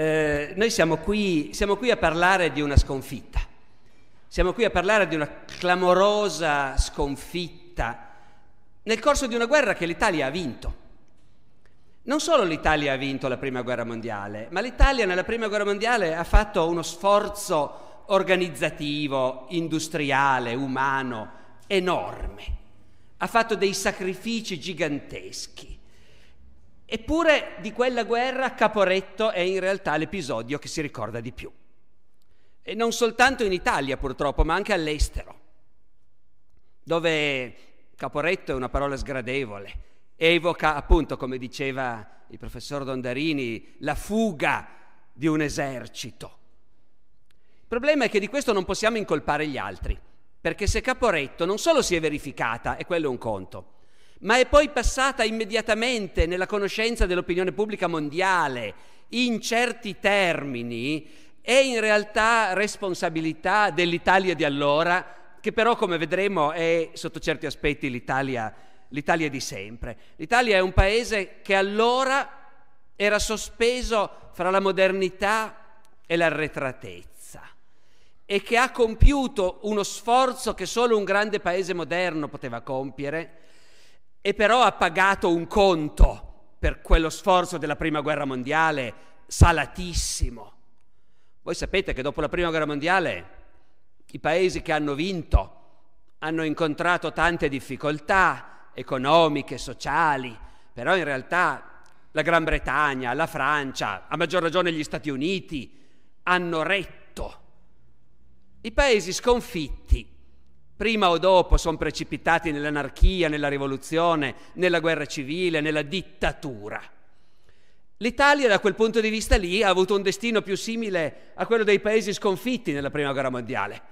Eh, noi siamo qui, siamo qui a parlare di una sconfitta, siamo qui a parlare di una clamorosa sconfitta nel corso di una guerra che l'Italia ha vinto. Non solo l'Italia ha vinto la Prima Guerra Mondiale, ma l'Italia nella Prima Guerra Mondiale ha fatto uno sforzo organizzativo, industriale, umano enorme. Ha fatto dei sacrifici giganteschi. Eppure di quella guerra Caporetto è in realtà l'episodio che si ricorda di più. E non soltanto in Italia purtroppo, ma anche all'estero, dove Caporetto è una parola sgradevole, evoca appunto, come diceva il professor Dondarini, la fuga di un esercito. Il problema è che di questo non possiamo incolpare gli altri, perché se Caporetto non solo si è verificata, e quello è un conto, ma è poi passata immediatamente nella conoscenza dell'opinione pubblica mondiale in certi termini, è in realtà responsabilità dell'Italia di allora, che però come vedremo è sotto certi aspetti l'Italia, l'Italia di sempre. L'Italia è un paese che allora era sospeso fra la modernità e l'arretratezza e che ha compiuto uno sforzo che solo un grande paese moderno poteva compiere, e però ha pagato un conto per quello sforzo della Prima Guerra Mondiale salatissimo. Voi sapete che dopo la Prima Guerra Mondiale i paesi che hanno vinto hanno incontrato tante difficoltà economiche, sociali, però in realtà la Gran Bretagna, la Francia, a maggior ragione gli Stati Uniti hanno retto. I paesi sconfitti prima o dopo sono precipitati nell'anarchia, nella rivoluzione, nella guerra civile, nella dittatura. L'Italia da quel punto di vista lì ha avuto un destino più simile a quello dei paesi sconfitti nella Prima Guerra Mondiale,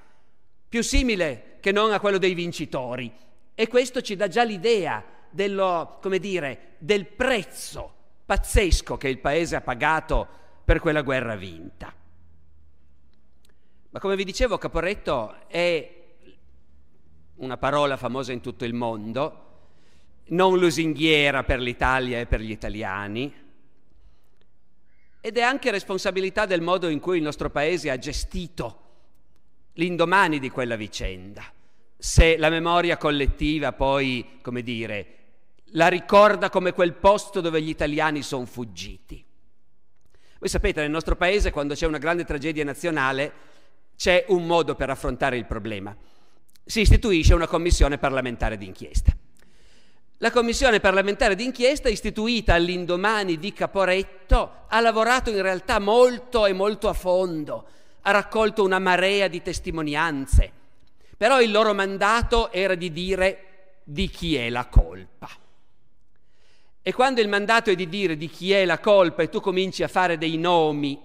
più simile che non a quello dei vincitori. E questo ci dà già l'idea dello, dire, del prezzo pazzesco che il paese ha pagato per quella guerra vinta. Ma come vi dicevo, Caporetto è una parola famosa in tutto il mondo, non lusinghiera per l'Italia e per gli italiani, ed è anche responsabilità del modo in cui il nostro Paese ha gestito l'indomani di quella vicenda. Se la memoria collettiva poi, come dire, la ricorda come quel posto dove gli italiani sono fuggiti. Voi sapete, nel nostro Paese quando c'è una grande tragedia nazionale c'è un modo per affrontare il problema si istituisce una commissione parlamentare d'inchiesta. La commissione parlamentare d'inchiesta, istituita all'indomani di Caporetto, ha lavorato in realtà molto e molto a fondo, ha raccolto una marea di testimonianze, però il loro mandato era di dire di chi è la colpa. E quando il mandato è di dire di chi è la colpa e tu cominci a fare dei nomi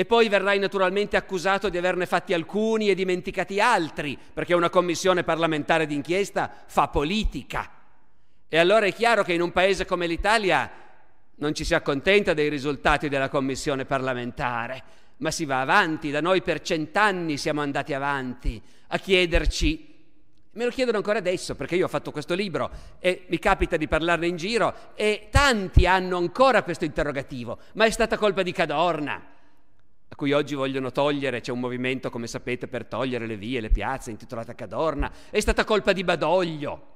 e poi verrai naturalmente accusato di averne fatti alcuni e dimenticati altri, perché una commissione parlamentare d'inchiesta fa politica. E allora è chiaro che in un paese come l'Italia non ci si accontenta dei risultati della commissione parlamentare, ma si va avanti. Da noi per cent'anni siamo andati avanti a chiederci Me lo chiedono ancora adesso perché io ho fatto questo libro e mi capita di parlarne in giro e tanti hanno ancora questo interrogativo. Ma è stata colpa di Cadorna? a cui oggi vogliono togliere, c'è un movimento, come sapete, per togliere le vie, le piazze, intitolata Cadorna, è stata colpa di Badoglio.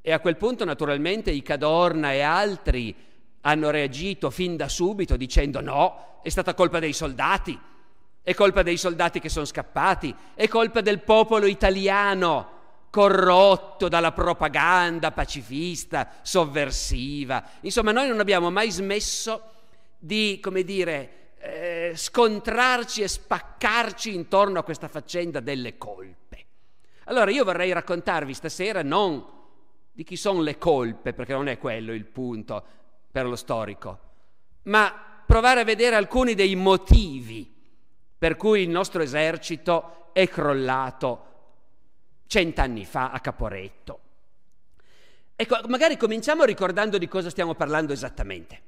E a quel punto, naturalmente, i Cadorna e altri hanno reagito fin da subito dicendo no, è stata colpa dei soldati, è colpa dei soldati che sono scappati, è colpa del popolo italiano corrotto dalla propaganda pacifista, sovversiva. Insomma, noi non abbiamo mai smesso di, come dire, eh, scontrarci e spaccarci intorno a questa faccenda delle colpe. Allora io vorrei raccontarvi stasera non di chi sono le colpe, perché non è quello il punto per lo storico, ma provare a vedere alcuni dei motivi per cui il nostro esercito è crollato cent'anni fa a Caporetto. Ecco, magari cominciamo ricordando di cosa stiamo parlando esattamente.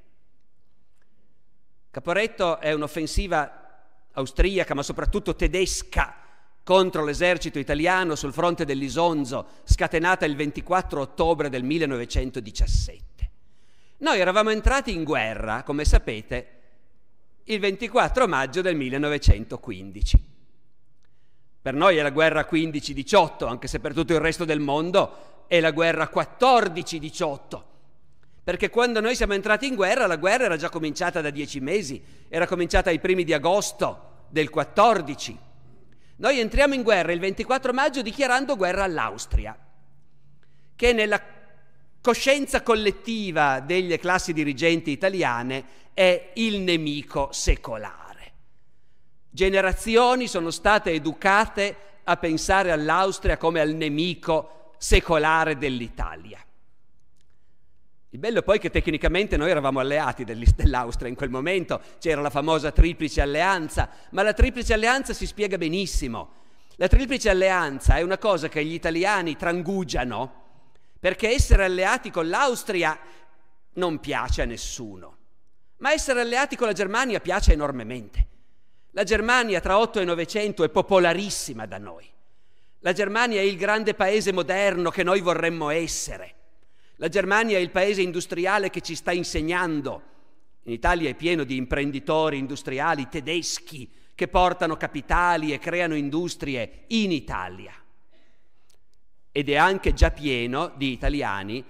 Caporetto è un'offensiva austriaca, ma soprattutto tedesca, contro l'esercito italiano sul fronte dell'Isonzo, scatenata il 24 ottobre del 1917. Noi eravamo entrati in guerra, come sapete, il 24 maggio del 1915. Per noi è la guerra 15-18, anche se per tutto il resto del mondo è la guerra 14-18 perché quando noi siamo entrati in guerra, la guerra era già cominciata da dieci mesi, era cominciata ai primi di agosto del 14. Noi entriamo in guerra il 24 maggio dichiarando guerra all'Austria, che nella coscienza collettiva delle classi dirigenti italiane è il nemico secolare. Generazioni sono state educate a pensare all'Austria come al nemico secolare dell'Italia. Il bello è poi che tecnicamente noi eravamo alleati dell'Austria in quel momento, c'era la famosa triplice alleanza, ma la triplice alleanza si spiega benissimo. La triplice alleanza è una cosa che gli italiani trangugiano perché essere alleati con l'Austria non piace a nessuno, ma essere alleati con la Germania piace enormemente. La Germania tra 8 e 900 è popolarissima da noi. La Germania è il grande paese moderno che noi vorremmo essere. La Germania è il paese industriale che ci sta insegnando. In Italia è pieno di imprenditori industriali tedeschi che portano capitali e creano industrie in Italia. Ed è anche già pieno di italiani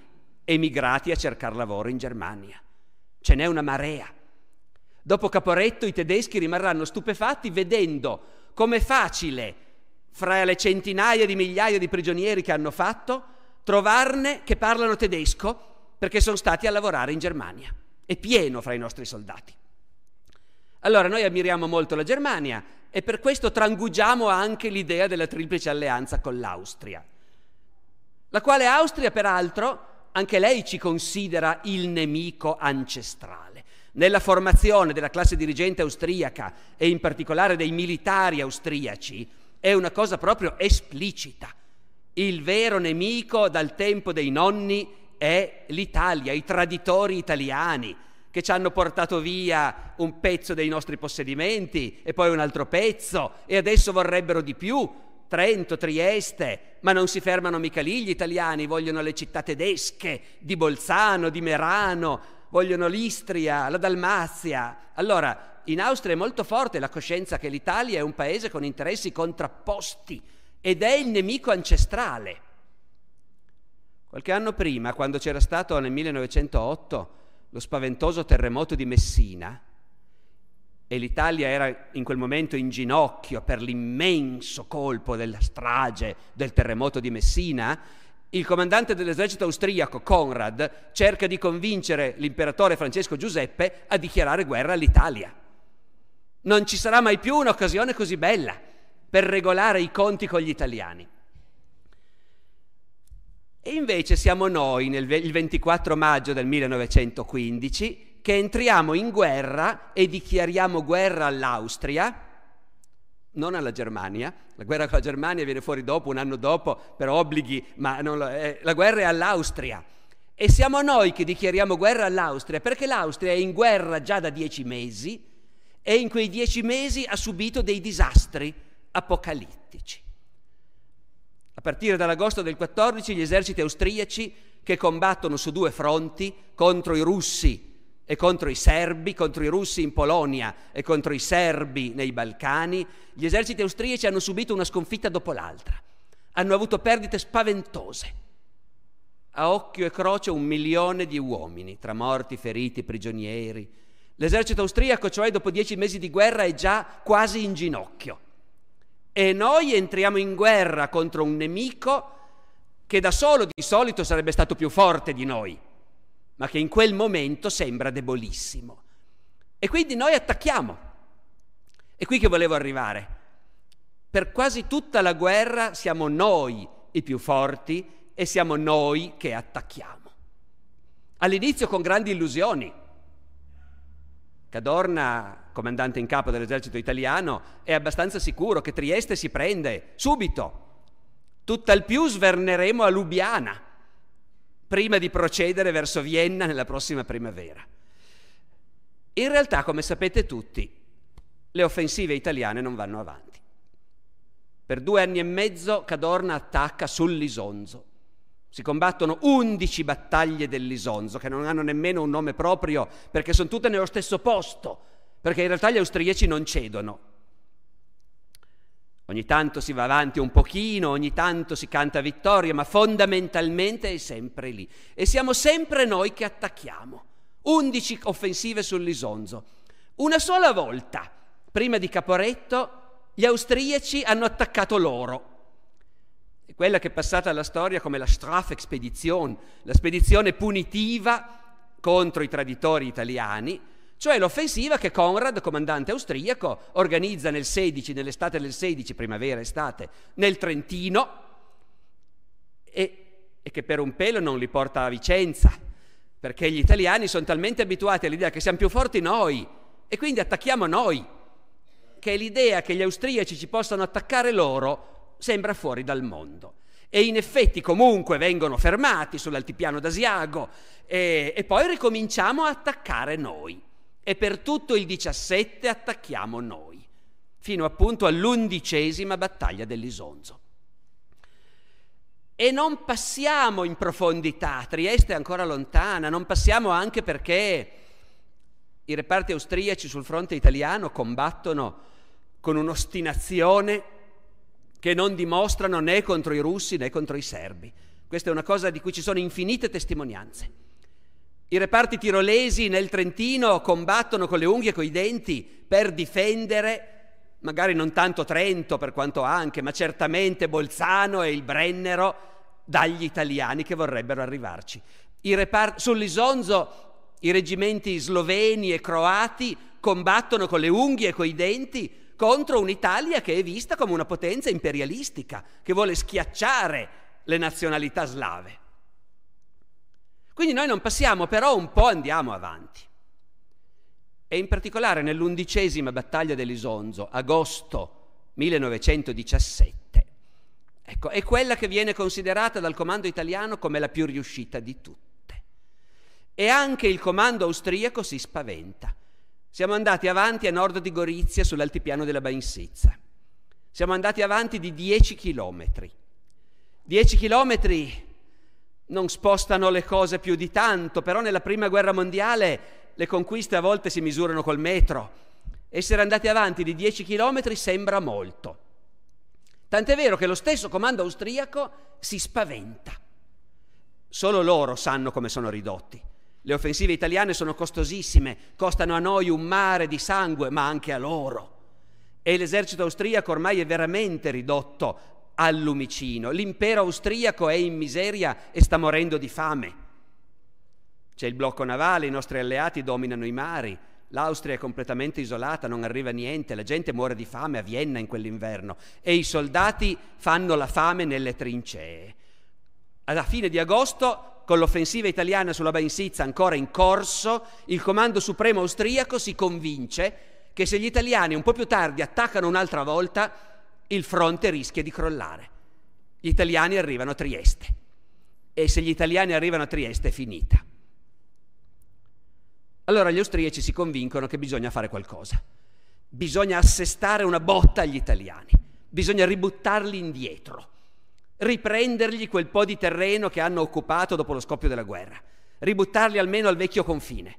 emigrati a cercare lavoro in Germania. Ce n'è una marea. Dopo Caporetto i tedeschi rimarranno stupefatti vedendo come facile, fra le centinaia di migliaia di prigionieri che hanno fatto, trovarne che parlano tedesco perché sono stati a lavorare in Germania. È pieno fra i nostri soldati. Allora, noi ammiriamo molto la Germania e per questo trangugiamo anche l'idea della triplice alleanza con l'Austria, la quale Austria, peraltro, anche lei ci considera il nemico ancestrale. Nella formazione della classe dirigente austriaca e in particolare dei militari austriaci è una cosa proprio esplicita. Il vero nemico dal tempo dei nonni è l'Italia, i traditori italiani che ci hanno portato via un pezzo dei nostri possedimenti e poi un altro pezzo e adesso vorrebbero di più. Trento, Trieste, ma non si fermano mica lì gli italiani, vogliono le città tedesche di Bolzano, di Merano, vogliono l'Istria, la Dalmazia. Allora, in Austria è molto forte la coscienza che l'Italia è un paese con interessi contrapposti ed è il nemico ancestrale. Qualche anno prima, quando c'era stato nel 1908 lo spaventoso terremoto di Messina, e l'Italia era in quel momento in ginocchio per l'immenso colpo della strage del terremoto di Messina, il comandante dell'esercito austriaco Conrad cerca di convincere l'imperatore Francesco Giuseppe a dichiarare guerra all'Italia. Non ci sarà mai più un'occasione così bella per regolare i conti con gli italiani. E invece siamo noi, nel, il 24 maggio del 1915, che entriamo in guerra e dichiariamo guerra all'Austria, non alla Germania, la guerra con la Germania viene fuori dopo, un anno dopo, per obblighi, ma lo, eh, la guerra è all'Austria. E siamo noi che dichiariamo guerra all'Austria, perché l'Austria è in guerra già da dieci mesi e in quei dieci mesi ha subito dei disastri apocalittici. A partire dall'agosto del 14 gli eserciti austriaci che combattono su due fronti contro i russi e contro i serbi, contro i russi in Polonia e contro i serbi nei Balcani, gli eserciti austriaci hanno subito una sconfitta dopo l'altra, hanno avuto perdite spaventose. A occhio e croce un milione di uomini, tra morti, feriti, prigionieri. L'esercito austriaco, cioè dopo dieci mesi di guerra, è già quasi in ginocchio. E noi entriamo in guerra contro un nemico che da solo di solito sarebbe stato più forte di noi, ma che in quel momento sembra debolissimo. E quindi noi attacchiamo. È qui che volevo arrivare. Per quasi tutta la guerra siamo noi i più forti e siamo noi che attacchiamo. All'inizio con grandi illusioni. Cadorna, comandante in capo dell'esercito italiano, è abbastanza sicuro che Trieste si prende subito. Tutt'al più sverneremo a Lubiana prima di procedere verso Vienna nella prossima primavera. In realtà, come sapete tutti, le offensive italiane non vanno avanti. Per due anni e mezzo Cadorna attacca sull'Isonzo, si combattono 11 battaglie dell'Isonzo, che non hanno nemmeno un nome proprio, perché sono tutte nello stesso posto, perché in realtà gli austriaci non cedono. Ogni tanto si va avanti un pochino, ogni tanto si canta vittoria, ma fondamentalmente è sempre lì. E siamo sempre noi che attacchiamo. 11 offensive sull'Isonzo. Una sola volta, prima di Caporetto, gli austriaci hanno attaccato loro quella che è passata alla storia come la Strafexpedition, la spedizione punitiva contro i traditori italiani, cioè l'offensiva che Conrad, comandante austriaco, organizza nel 16, nell'estate del 16, primavera-estate, nel Trentino e, e che per un pelo non li porta a Vicenza, perché gli italiani sono talmente abituati all'idea che siamo più forti noi e quindi attacchiamo noi, che l'idea che gli austriaci ci possano attaccare loro sembra fuori dal mondo. E in effetti comunque vengono fermati sull'altipiano d'Asiago e, e poi ricominciamo a attaccare noi. E per tutto il 17 attacchiamo noi, fino appunto all'undicesima battaglia dell'Isonzo. E non passiamo in profondità, Trieste è ancora lontana, non passiamo anche perché i reparti austriaci sul fronte italiano combattono con un'ostinazione che non dimostrano né contro i russi né contro i serbi. Questa è una cosa di cui ci sono infinite testimonianze. I reparti tirolesi nel Trentino combattono con le unghie e con i denti per difendere, magari non tanto Trento per quanto anche, ma certamente Bolzano e il Brennero dagli italiani che vorrebbero arrivarci. Repart- sull'Isonzo i reggimenti sloveni e croati combattono con le unghie e coi denti contro un'Italia che è vista come una potenza imperialistica, che vuole schiacciare le nazionalità slave. Quindi noi non passiamo, però un po' andiamo avanti. E in particolare nell'undicesima battaglia dell'Isonzo, agosto 1917, ecco, è quella che viene considerata dal comando italiano come la più riuscita di tutte. E anche il comando austriaco si spaventa siamo andati avanti a nord di Gorizia sull'altipiano della Bainsezza. Siamo andati avanti di 10 chilometri. 10 chilometri non spostano le cose più di tanto, però nella prima guerra mondiale le conquiste a volte si misurano col metro. Essere andati avanti di 10 chilometri sembra molto. Tant'è vero che lo stesso comando austriaco si spaventa. Solo loro sanno come sono ridotti. Le offensive italiane sono costosissime, costano a noi un mare di sangue, ma anche a loro. E l'esercito austriaco ormai è veramente ridotto al lumicino. L'impero austriaco è in miseria e sta morendo di fame. C'è il blocco navale, i nostri alleati dominano i mari, l'Austria è completamente isolata, non arriva niente, la gente muore di fame a Vienna in quell'inverno e i soldati fanno la fame nelle trincee. Alla fine di agosto con l'offensiva italiana sulla Bainsizza ancora in corso, il comando supremo austriaco si convince che se gli italiani un po' più tardi attaccano un'altra volta, il fronte rischia di crollare. Gli italiani arrivano a Trieste e se gli italiani arrivano a Trieste è finita. Allora gli austriaci si convincono che bisogna fare qualcosa. Bisogna assestare una botta agli italiani, bisogna ributtarli indietro riprendergli quel po' di terreno che hanno occupato dopo lo scoppio della guerra, ributtarli almeno al vecchio confine.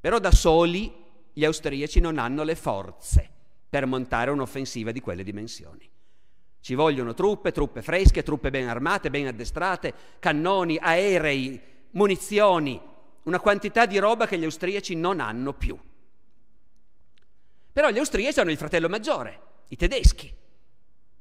Però da soli gli austriaci non hanno le forze per montare un'offensiva di quelle dimensioni. Ci vogliono truppe, truppe fresche, truppe ben armate, ben addestrate, cannoni, aerei, munizioni, una quantità di roba che gli austriaci non hanno più. Però gli austriaci hanno il fratello maggiore, i tedeschi,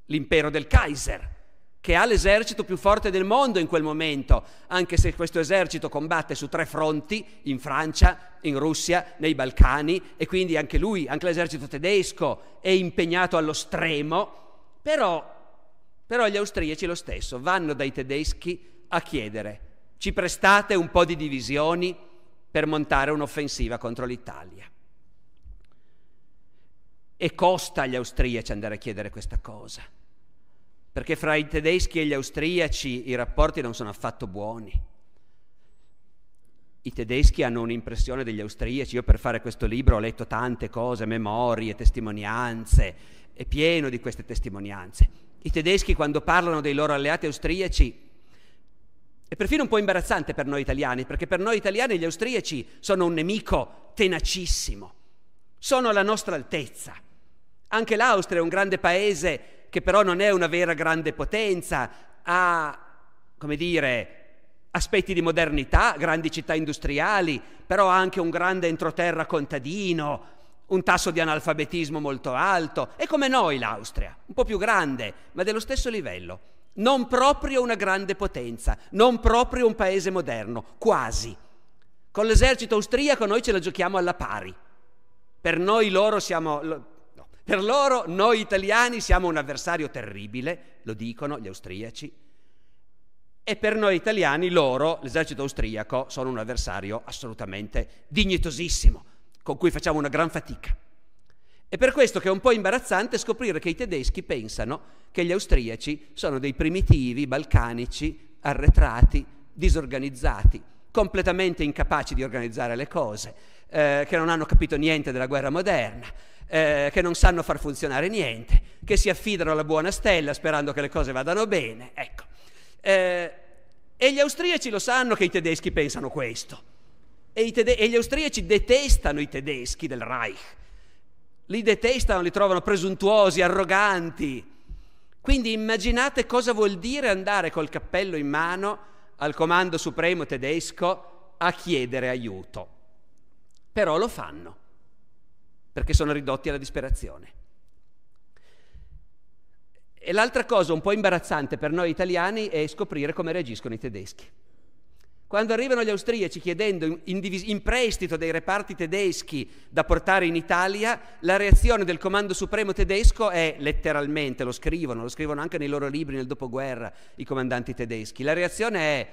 l'impero del Kaiser, che ha l'esercito più forte del mondo in quel momento, anche se questo esercito combatte su tre fronti, in Francia, in Russia, nei Balcani, e quindi anche lui, anche l'esercito tedesco, è impegnato allo stremo, però, però gli austriaci lo stesso vanno dai tedeschi a chiedere, ci prestate un po' di divisioni per montare un'offensiva contro l'Italia. E costa agli austriaci andare a chiedere questa cosa perché fra i tedeschi e gli austriaci i rapporti non sono affatto buoni. I tedeschi hanno un'impressione degli austriaci, io per fare questo libro ho letto tante cose, memorie, testimonianze, è pieno di queste testimonianze. I tedeschi quando parlano dei loro alleati austriaci è perfino un po' imbarazzante per noi italiani, perché per noi italiani gli austriaci sono un nemico tenacissimo, sono alla nostra altezza. Anche l'Austria è un grande paese che però non è una vera grande potenza, ha, come dire, aspetti di modernità, grandi città industriali, però ha anche un grande entroterra contadino, un tasso di analfabetismo molto alto. È come noi l'Austria, un po' più grande, ma dello stesso livello. Non proprio una grande potenza, non proprio un paese moderno, quasi. Con l'esercito austriaco noi ce la giochiamo alla pari. Per noi loro siamo per loro noi italiani siamo un avversario terribile, lo dicono gli austriaci, e per noi italiani loro, l'esercito austriaco, sono un avversario assolutamente dignitosissimo, con cui facciamo una gran fatica. È per questo che è un po' imbarazzante scoprire che i tedeschi pensano che gli austriaci sono dei primitivi balcanici, arretrati, disorganizzati, completamente incapaci di organizzare le cose, eh, che non hanno capito niente della guerra moderna, eh, che non sanno far funzionare niente, che si affidano alla buona stella sperando che le cose vadano bene. Ecco. Eh, e gli austriaci lo sanno che i tedeschi pensano questo. E, tede- e gli austriaci detestano i tedeschi del Reich. Li detestano, li trovano presuntuosi, arroganti. Quindi immaginate cosa vuol dire andare col cappello in mano al comando supremo tedesco a chiedere aiuto. Però lo fanno perché sono ridotti alla disperazione. E l'altra cosa un po' imbarazzante per noi italiani è scoprire come reagiscono i tedeschi. Quando arrivano gli austriaci chiedendo in, in, in, prestito dei reparti tedeschi da portare in Italia, la reazione del Comando Supremo tedesco è letteralmente, lo scrivono, lo scrivono anche nei loro libri nel dopoguerra i comandanti tedeschi, la reazione è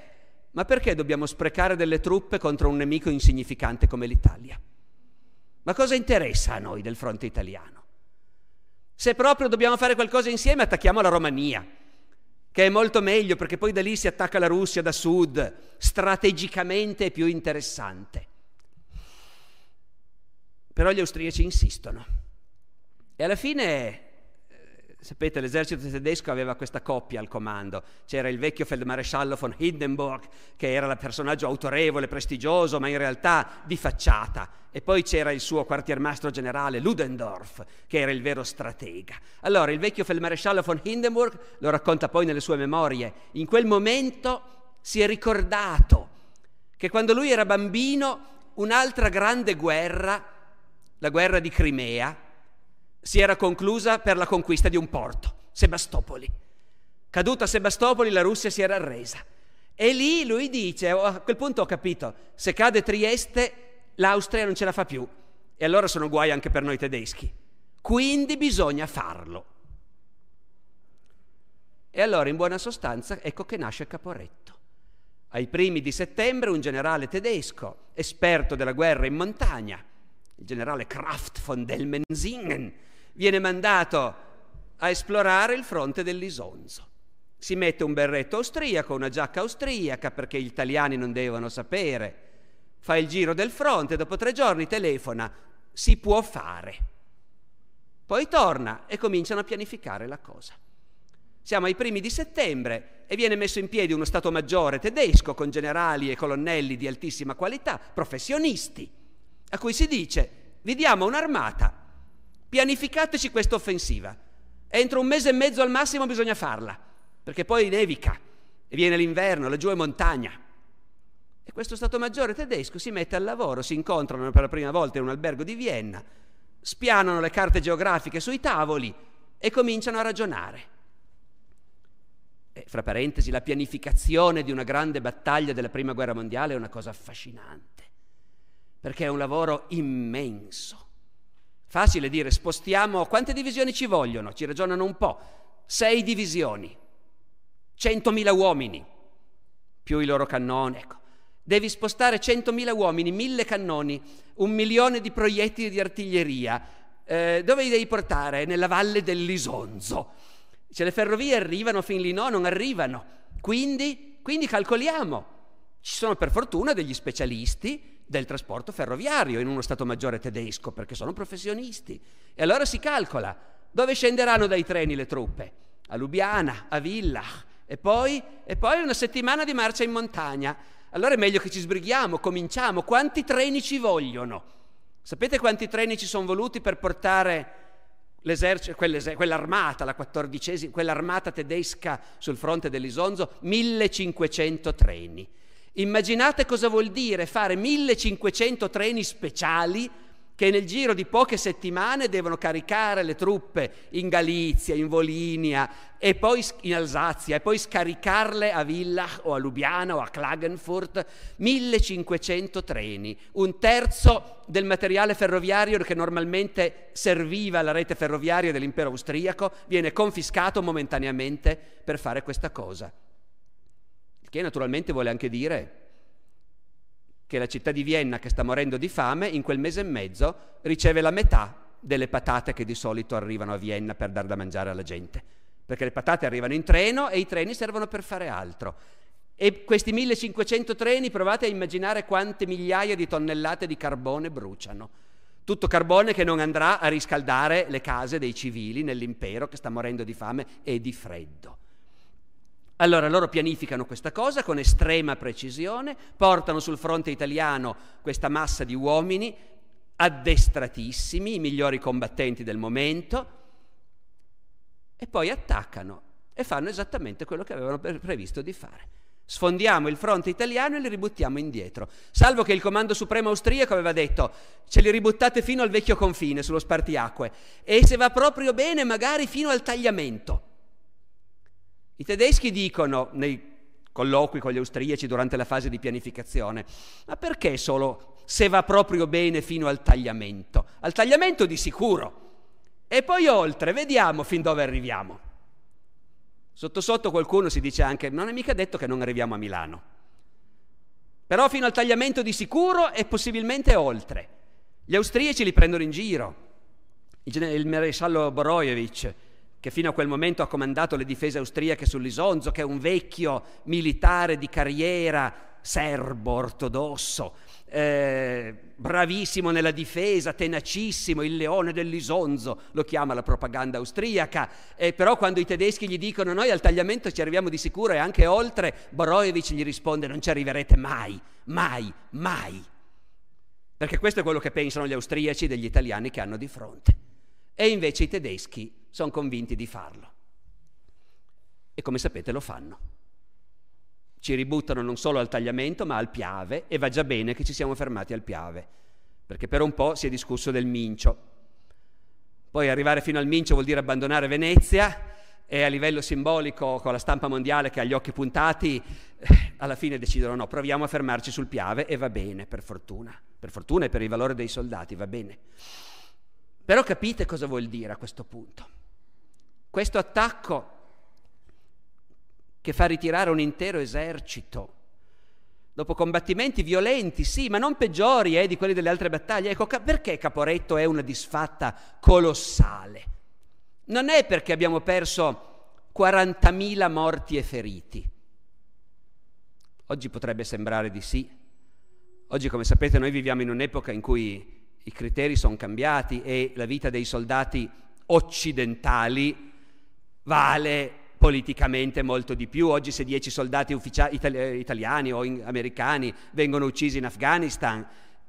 ma perché dobbiamo sprecare delle truppe contro un nemico insignificante come l'Italia? Ma cosa interessa a noi del fronte italiano? Se proprio dobbiamo fare qualcosa insieme, attacchiamo la Romania, che è molto meglio perché poi da lì si attacca la Russia da sud, strategicamente è più interessante. Però gli austriaci insistono. E alla fine Sapete, l'esercito tedesco aveva questa coppia al comando. C'era il vecchio feldmaresciallo von Hindenburg, che era il personaggio autorevole, prestigioso, ma in realtà di facciata. E poi c'era il suo quartiermastro generale Ludendorff, che era il vero stratega. Allora, il vecchio feldmaresciallo von Hindenburg lo racconta poi nelle sue memorie. In quel momento si è ricordato che quando lui era bambino, un'altra grande guerra, la guerra di Crimea, si era conclusa per la conquista di un porto, Sebastopoli. Caduta Sebastopoli la Russia si era arresa. E lì lui dice, oh, a quel punto ho capito, se cade Trieste l'Austria non ce la fa più e allora sono guai anche per noi tedeschi. Quindi bisogna farlo. E allora in buona sostanza ecco che nasce Caporetto. Ai primi di settembre un generale tedesco, esperto della guerra in montagna, il generale Kraft von Delmensingen, viene mandato a esplorare il fronte dell'Isonzo. Si mette un berretto austriaco, una giacca austriaca, perché gli italiani non devono sapere. Fa il giro del fronte, dopo tre giorni telefona, si può fare. Poi torna e cominciano a pianificare la cosa. Siamo ai primi di settembre e viene messo in piedi uno Stato Maggiore tedesco con generali e colonnelli di altissima qualità, professionisti, a cui si dice vi diamo un'armata pianificateci questa offensiva. Entro un mese e mezzo al massimo bisogna farla, perché poi nevica e viene l'inverno, laggiù è montagna. E questo Stato Maggiore tedesco si mette al lavoro, si incontrano per la prima volta in un albergo di Vienna, spianano le carte geografiche sui tavoli e cominciano a ragionare. E, fra parentesi, la pianificazione di una grande battaglia della Prima Guerra Mondiale è una cosa affascinante, perché è un lavoro immenso Facile dire spostiamo quante divisioni ci vogliono, ci ragionano un po', sei divisioni, centomila uomini, più i loro cannoni, ecco. Devi spostare centomila uomini, mille cannoni, un milione di proiettili di artiglieria. Eh, dove li devi portare? Nella valle dell'Isonzo. Se le ferrovie arrivano fin lì, no, non arrivano. Quindi, quindi calcoliamo. Ci sono per fortuna degli specialisti del trasporto ferroviario in uno Stato maggiore tedesco, perché sono professionisti. E allora si calcola dove scenderanno dai treni le truppe, a Lubiana, a Villach, e poi, e poi una settimana di marcia in montagna. Allora è meglio che ci sbrighiamo, cominciamo. Quanti treni ci vogliono? Sapete quanti treni ci sono voluti per portare quell'armata, la 14 quell'armata tedesca sul fronte dell'Isonzo? 1500 treni. Immaginate cosa vuol dire fare 1500 treni speciali che nel giro di poche settimane devono caricare le truppe in Galizia, in Volinia e poi in Alsazia e poi scaricarle a Villach o a Lubiana o a Klagenfurt, 1500 treni, un terzo del materiale ferroviario che normalmente serviva alla rete ferroviaria dell'impero austriaco viene confiscato momentaneamente per fare questa cosa che naturalmente vuole anche dire che la città di Vienna, che sta morendo di fame, in quel mese e mezzo riceve la metà delle patate che di solito arrivano a Vienna per dar da mangiare alla gente, perché le patate arrivano in treno e i treni servono per fare altro. E questi 1500 treni provate a immaginare quante migliaia di tonnellate di carbone bruciano. Tutto carbone che non andrà a riscaldare le case dei civili nell'impero che sta morendo di fame e di freddo. Allora loro pianificano questa cosa con estrema precisione, portano sul fronte italiano questa massa di uomini addestratissimi, i migliori combattenti del momento, e poi attaccano e fanno esattamente quello che avevano previsto di fare. Sfondiamo il fronte italiano e li ributtiamo indietro, salvo che il comando supremo austriaco aveva detto ce li ributtate fino al vecchio confine, sullo spartiacque, e se va proprio bene magari fino al tagliamento. I tedeschi dicono nei colloqui con gli austriaci durante la fase di pianificazione, ma perché solo se va proprio bene fino al tagliamento? Al tagliamento di sicuro. E poi oltre, vediamo fin dove arriviamo. Sotto sotto qualcuno si dice anche, non è mica detto che non arriviamo a Milano. Però fino al tagliamento di sicuro e possibilmente oltre. Gli austriaci li prendono in giro. Il, il maresciallo Borojevic che fino a quel momento ha comandato le difese austriache sull'Isonzo, che è un vecchio militare di carriera, serbo, ortodosso, eh, bravissimo nella difesa, tenacissimo, il leone dell'Isonzo, lo chiama la propaganda austriaca, eh, però quando i tedeschi gli dicono noi al tagliamento ci arriviamo di sicuro e anche oltre, Boroevic gli risponde non ci arriverete mai, mai, mai. Perché questo è quello che pensano gli austriaci degli italiani che hanno di fronte. E invece i tedeschi sono convinti di farlo. E come sapete lo fanno. Ci ributtano non solo al tagliamento ma al piave e va già bene che ci siamo fermati al piave, perché per un po' si è discusso del mincio. Poi arrivare fino al mincio vuol dire abbandonare Venezia e a livello simbolico con la stampa mondiale che ha gli occhi puntati, eh, alla fine decidono no, proviamo a fermarci sul piave e va bene, per fortuna, per fortuna e per il valore dei soldati, va bene. Però capite cosa vuol dire a questo punto. Questo attacco che fa ritirare un intero esercito, dopo combattimenti violenti, sì, ma non peggiori eh, di quelli delle altre battaglie, ecco perché Caporetto è una disfatta colossale. Non è perché abbiamo perso 40.000 morti e feriti. Oggi potrebbe sembrare di sì. Oggi, come sapete, noi viviamo in un'epoca in cui i criteri sono cambiati e la vita dei soldati occidentali vale politicamente molto di più. Oggi se dieci soldati ufficia- itali- eh, italiani o in- americani vengono uccisi in Afghanistan,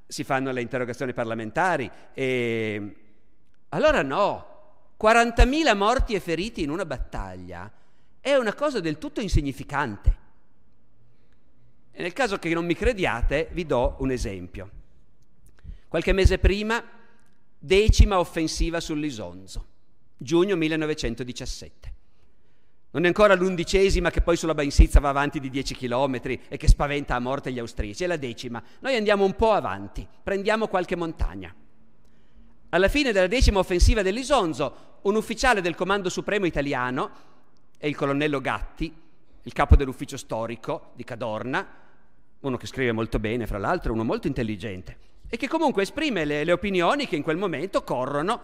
si fanno le interrogazioni parlamentari. E... Allora no, 40.000 morti e feriti in una battaglia è una cosa del tutto insignificante. E nel caso che non mi crediate, vi do un esempio. Qualche mese prima, decima offensiva sull'Isonzo giugno 1917. Non è ancora l'undicesima che poi sulla Bainsizza va avanti di 10 km e che spaventa a morte gli austriaci, è la decima. Noi andiamo un po' avanti, prendiamo qualche montagna. Alla fine della decima offensiva dell'Isonzo, un ufficiale del Comando Supremo italiano, è il colonnello Gatti, il capo dell'ufficio storico di Cadorna, uno che scrive molto bene, fra l'altro, uno molto intelligente, e che comunque esprime le, le opinioni che in quel momento corrono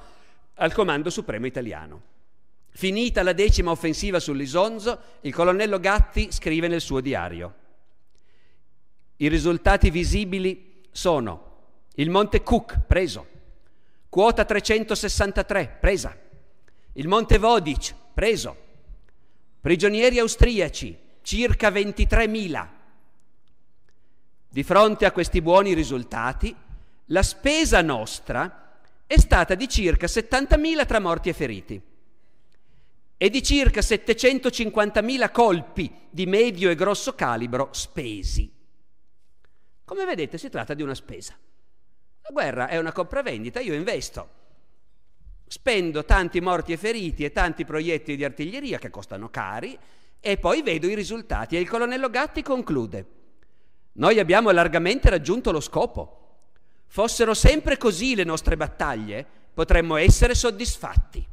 al Comando Supremo Italiano. Finita la decima offensiva sull'Isonzo, il colonnello Gatti scrive nel suo diario. I risultati visibili sono il Monte Cook preso, quota 363 presa, il Monte Vodic preso, prigionieri austriaci circa 23.000. Di fronte a questi buoni risultati, la spesa nostra è stata di circa 70.000 tra morti e feriti e di circa 750.000 colpi di medio e grosso calibro spesi. Come vedete si tratta di una spesa. La guerra è una compravendita, io investo. Spendo tanti morti e feriti e tanti proiettili di artiglieria che costano cari e poi vedo i risultati e il colonnello Gatti conclude. Noi abbiamo largamente raggiunto lo scopo fossero sempre così le nostre battaglie, potremmo essere soddisfatti.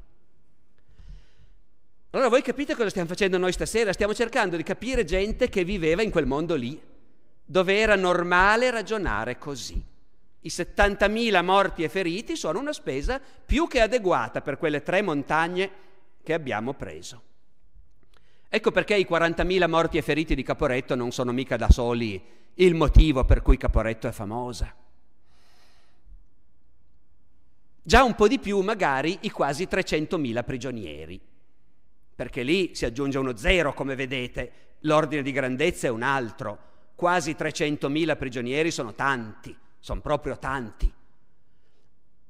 Allora voi capite cosa stiamo facendo noi stasera? Stiamo cercando di capire gente che viveva in quel mondo lì, dove era normale ragionare così. I 70.000 morti e feriti sono una spesa più che adeguata per quelle tre montagne che abbiamo preso. Ecco perché i 40.000 morti e feriti di Caporetto non sono mica da soli il motivo per cui Caporetto è famosa già un po' di più magari i quasi 300.000 prigionieri, perché lì si aggiunge uno zero, come vedete, l'ordine di grandezza è un altro, quasi 300.000 prigionieri sono tanti, sono proprio tanti.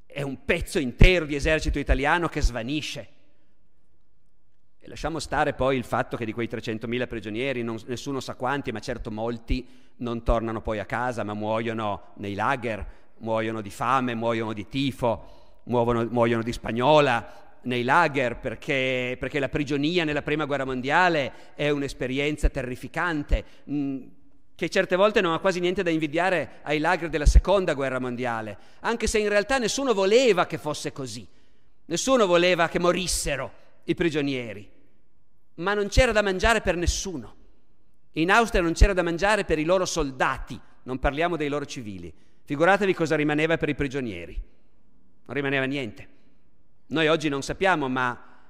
È un pezzo intero di esercito italiano che svanisce. E lasciamo stare poi il fatto che di quei 300.000 prigionieri, non, nessuno sa quanti, ma certo molti non tornano poi a casa, ma muoiono nei lager muoiono di fame, muoiono di tifo, muovono, muoiono di spagnola nei lager perché, perché, la prigionia nella prima guerra mondiale è un'esperienza terrificante mm, che certe volte non ha quasi niente da invidiare ai lager della seconda guerra mondiale, anche se in realtà nessuno voleva che fosse così, nessuno voleva che morissero i prigionieri, ma non c'era da mangiare per nessuno. In Austria non c'era da mangiare per i loro soldati, non parliamo dei loro civili. Figuratevi cosa rimaneva per i prigionieri. Non rimaneva niente. Noi oggi non sappiamo, ma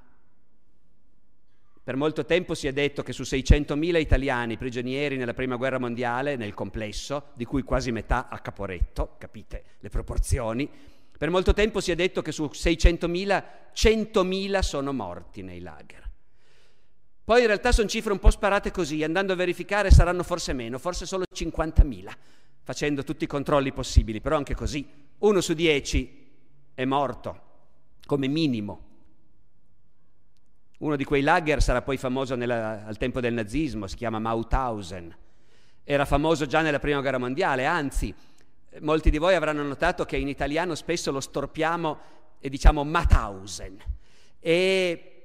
per molto tempo si è detto che su 600.000 italiani prigionieri nella Prima Guerra Mondiale, nel complesso, di cui quasi metà a Caporetto, capite le proporzioni, per molto tempo si è detto che su 600.000, 100.000 sono morti nei lager. Poi in realtà sono cifre un po' sparate così, andando a verificare saranno forse meno, forse solo 50.000 facendo tutti i controlli possibili, però anche così, uno su dieci è morto, come minimo. Uno di quei lager sarà poi famoso nella, al tempo del nazismo, si chiama Mauthausen. Era famoso già nella Prima Guerra Mondiale, anzi, molti di voi avranno notato che in italiano spesso lo storpiamo e diciamo Mauthausen. E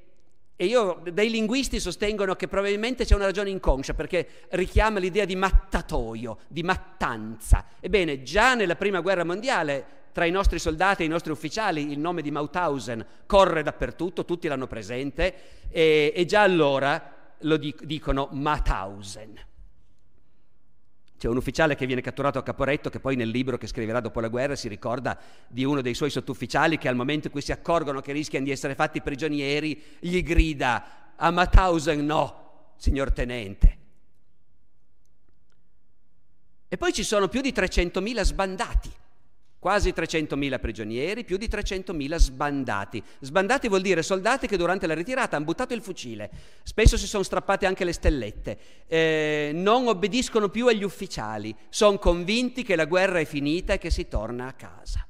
e io, dei linguisti sostengono che probabilmente c'è una ragione inconscia perché richiama l'idea di mattatoio, di mattanza. Ebbene, già nella prima guerra mondiale tra i nostri soldati e i nostri ufficiali il nome di Mauthausen corre dappertutto, tutti l'hanno presente e, e già allora lo dic- dicono Mauthausen. C'è un ufficiale che viene catturato a Caporetto che poi nel libro che scriverà dopo la guerra si ricorda di uno dei suoi sottufficiali che al momento in cui si accorgono che rischiano di essere fatti prigionieri gli grida a Mauthausen no, signor tenente. E poi ci sono più di 300.000 sbandati quasi 300.000 prigionieri, più di 300.000 sbandati. Sbandati vuol dire soldati che durante la ritirata hanno buttato il fucile, spesso si sono strappate anche le stellette, eh, non obbediscono più agli ufficiali, sono convinti che la guerra è finita e che si torna a casa.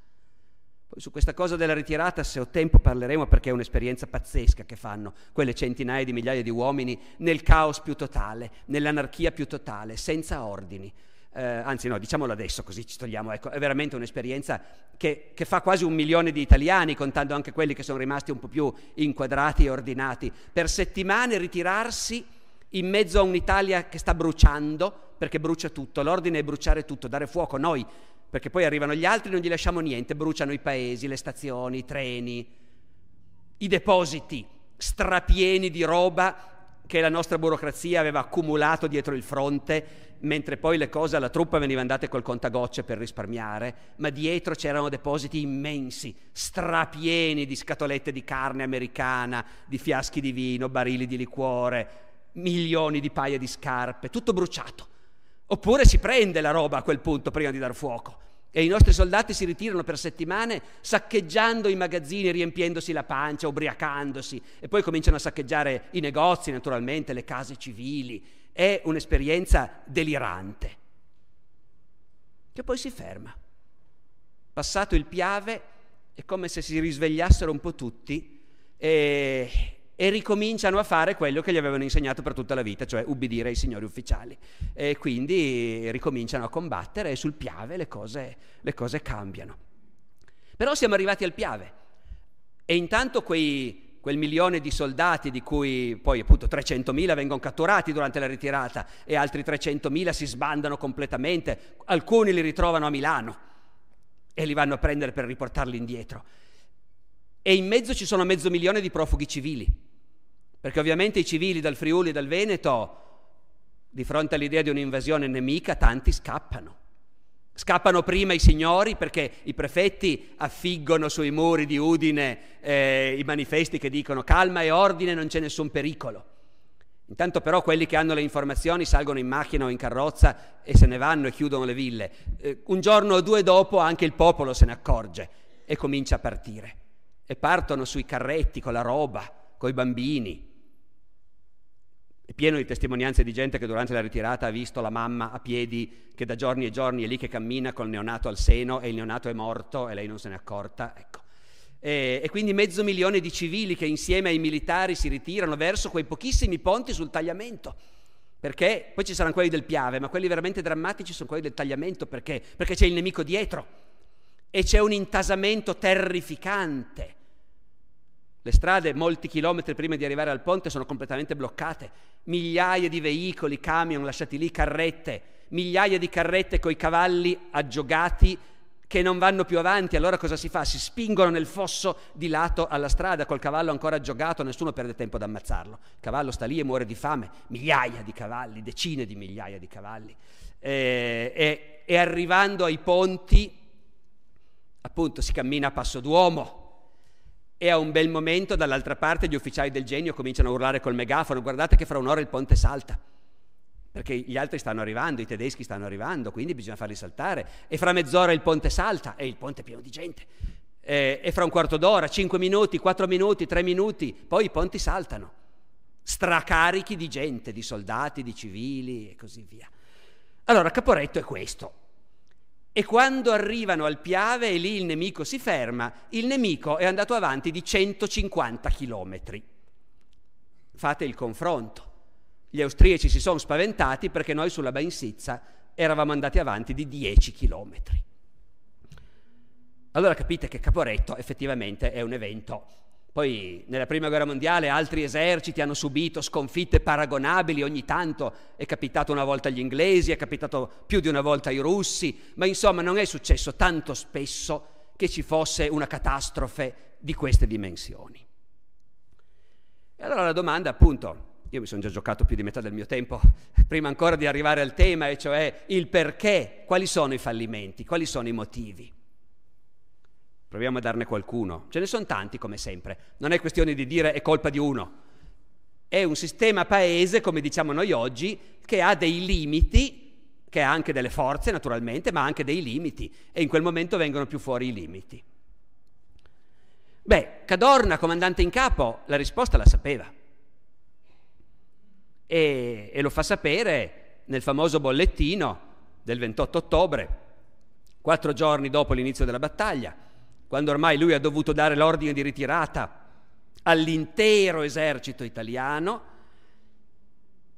Poi su questa cosa della ritirata, se ho tempo, parleremo perché è un'esperienza pazzesca che fanno quelle centinaia di migliaia di uomini nel caos più totale, nell'anarchia più totale, senza ordini eh, anzi no, diciamolo adesso così ci togliamo, ecco, è veramente un'esperienza che, che, fa quasi un milione di italiani, contando anche quelli che sono rimasti un po' più inquadrati e ordinati, per settimane ritirarsi in mezzo a un'Italia che sta bruciando, perché brucia tutto, l'ordine è bruciare tutto, dare fuoco a noi, perché poi arrivano gli altri e non gli lasciamo niente, bruciano i paesi, le stazioni, i treni, i depositi strapieni di roba che la nostra burocrazia aveva accumulato dietro il fronte, mentre poi le cose alla truppa venivano date col contagocce per risparmiare, ma dietro c'erano depositi immensi, strapieni di scatolette di carne americana, di fiaschi di vino, barili di liquore, milioni di paia di scarpe, tutto bruciato. Oppure si prende la roba a quel punto prima di dar fuoco e i nostri soldati si ritirano per settimane saccheggiando i magazzini, riempiendosi la pancia, ubriacandosi e poi cominciano a saccheggiare i negozi, naturalmente, le case civili. È un'esperienza delirante che poi si ferma. Passato il piave è come se si risvegliassero un po' tutti e e ricominciano a fare quello che gli avevano insegnato per tutta la vita, cioè ubbidire ai signori ufficiali. E quindi ricominciano a combattere e sul Piave le cose, le cose cambiano. Però siamo arrivati al Piave e intanto quei, quel milione di soldati di cui poi appunto 300.000 vengono catturati durante la ritirata e altri 300.000 si sbandano completamente, alcuni li ritrovano a Milano e li vanno a prendere per riportarli indietro. E in mezzo ci sono mezzo milione di profughi civili perché ovviamente i civili dal Friuli e dal Veneto, di fronte all'idea di un'invasione nemica, tanti scappano. Scappano prima i signori perché i prefetti affiggono sui muri di Udine eh, i manifesti che dicono calma e ordine, non c'è nessun pericolo. Intanto però quelli che hanno le informazioni salgono in macchina o in carrozza e se ne vanno e chiudono le ville. Eh, un giorno o due dopo anche il popolo se ne accorge e comincia a partire. E partono sui carretti con la roba, con i bambini è pieno di testimonianze di gente che durante la ritirata ha visto la mamma a piedi che da giorni e giorni è lì che cammina col neonato al seno e il neonato è morto e lei non se n'è accorta. Ecco. E, e quindi mezzo milione di civili che insieme ai militari si ritirano verso quei pochissimi ponti sul tagliamento. Perché poi ci saranno quelli del Piave, ma quelli veramente drammatici sono quelli del tagliamento perché? Perché c'è il nemico dietro e c'è un intasamento terrificante le strade molti chilometri prima di arrivare al ponte sono completamente bloccate, migliaia di veicoli, camion lasciati lì, carrette, migliaia di carrette coi cavalli aggiogati che non vanno più avanti, allora cosa si fa? Si spingono nel fosso di lato alla strada col cavallo ancora aggiogato, nessuno perde tempo ad ammazzarlo. Il cavallo sta lì e muore di fame, migliaia di cavalli, decine di migliaia di cavalli. e, eh, e, e arrivando ai ponti, appunto, si cammina a passo d'uomo e a un bel momento dall'altra parte gli ufficiali del genio cominciano a urlare col megafono, guardate che fra un'ora il ponte salta, perché gli altri stanno arrivando, i tedeschi stanno arrivando, quindi bisogna farli saltare. E fra mezz'ora il ponte salta e il ponte è pieno di gente. Eh, e fra un quarto d'ora, cinque minuti, quattro minuti, tre minuti, poi i ponti saltano, stracarichi di gente, di soldati, di civili e così via. Allora Caporetto è questo, e quando arrivano al Piave e lì il nemico si ferma, il nemico è andato avanti di 150 chilometri. Fate il confronto. Gli austriaci si sono spaventati perché noi sulla Bainsizza eravamo andati avanti di 10 chilometri. Allora capite che Caporetto effettivamente è un evento poi nella Prima Guerra Mondiale altri eserciti hanno subito sconfitte paragonabili ogni tanto, è capitato una volta agli inglesi, è capitato più di una volta ai russi, ma insomma non è successo tanto spesso che ci fosse una catastrofe di queste dimensioni. E allora la domanda appunto, io mi sono già giocato più di metà del mio tempo prima ancora di arrivare al tema, e cioè il perché, quali sono i fallimenti, quali sono i motivi. Proviamo a darne qualcuno. Ce ne sono tanti, come sempre. Non è questione di dire è colpa di uno. È un sistema paese, come diciamo noi oggi, che ha dei limiti, che ha anche delle forze naturalmente, ma anche dei limiti. E in quel momento vengono più fuori i limiti. Beh, Cadorna, comandante in capo, la risposta la sapeva. E, e, lo fa sapere nel famoso bollettino del 28 ottobre, quattro giorni dopo l'inizio della battaglia quando ormai lui ha dovuto dare l'ordine di ritirata all'intero esercito italiano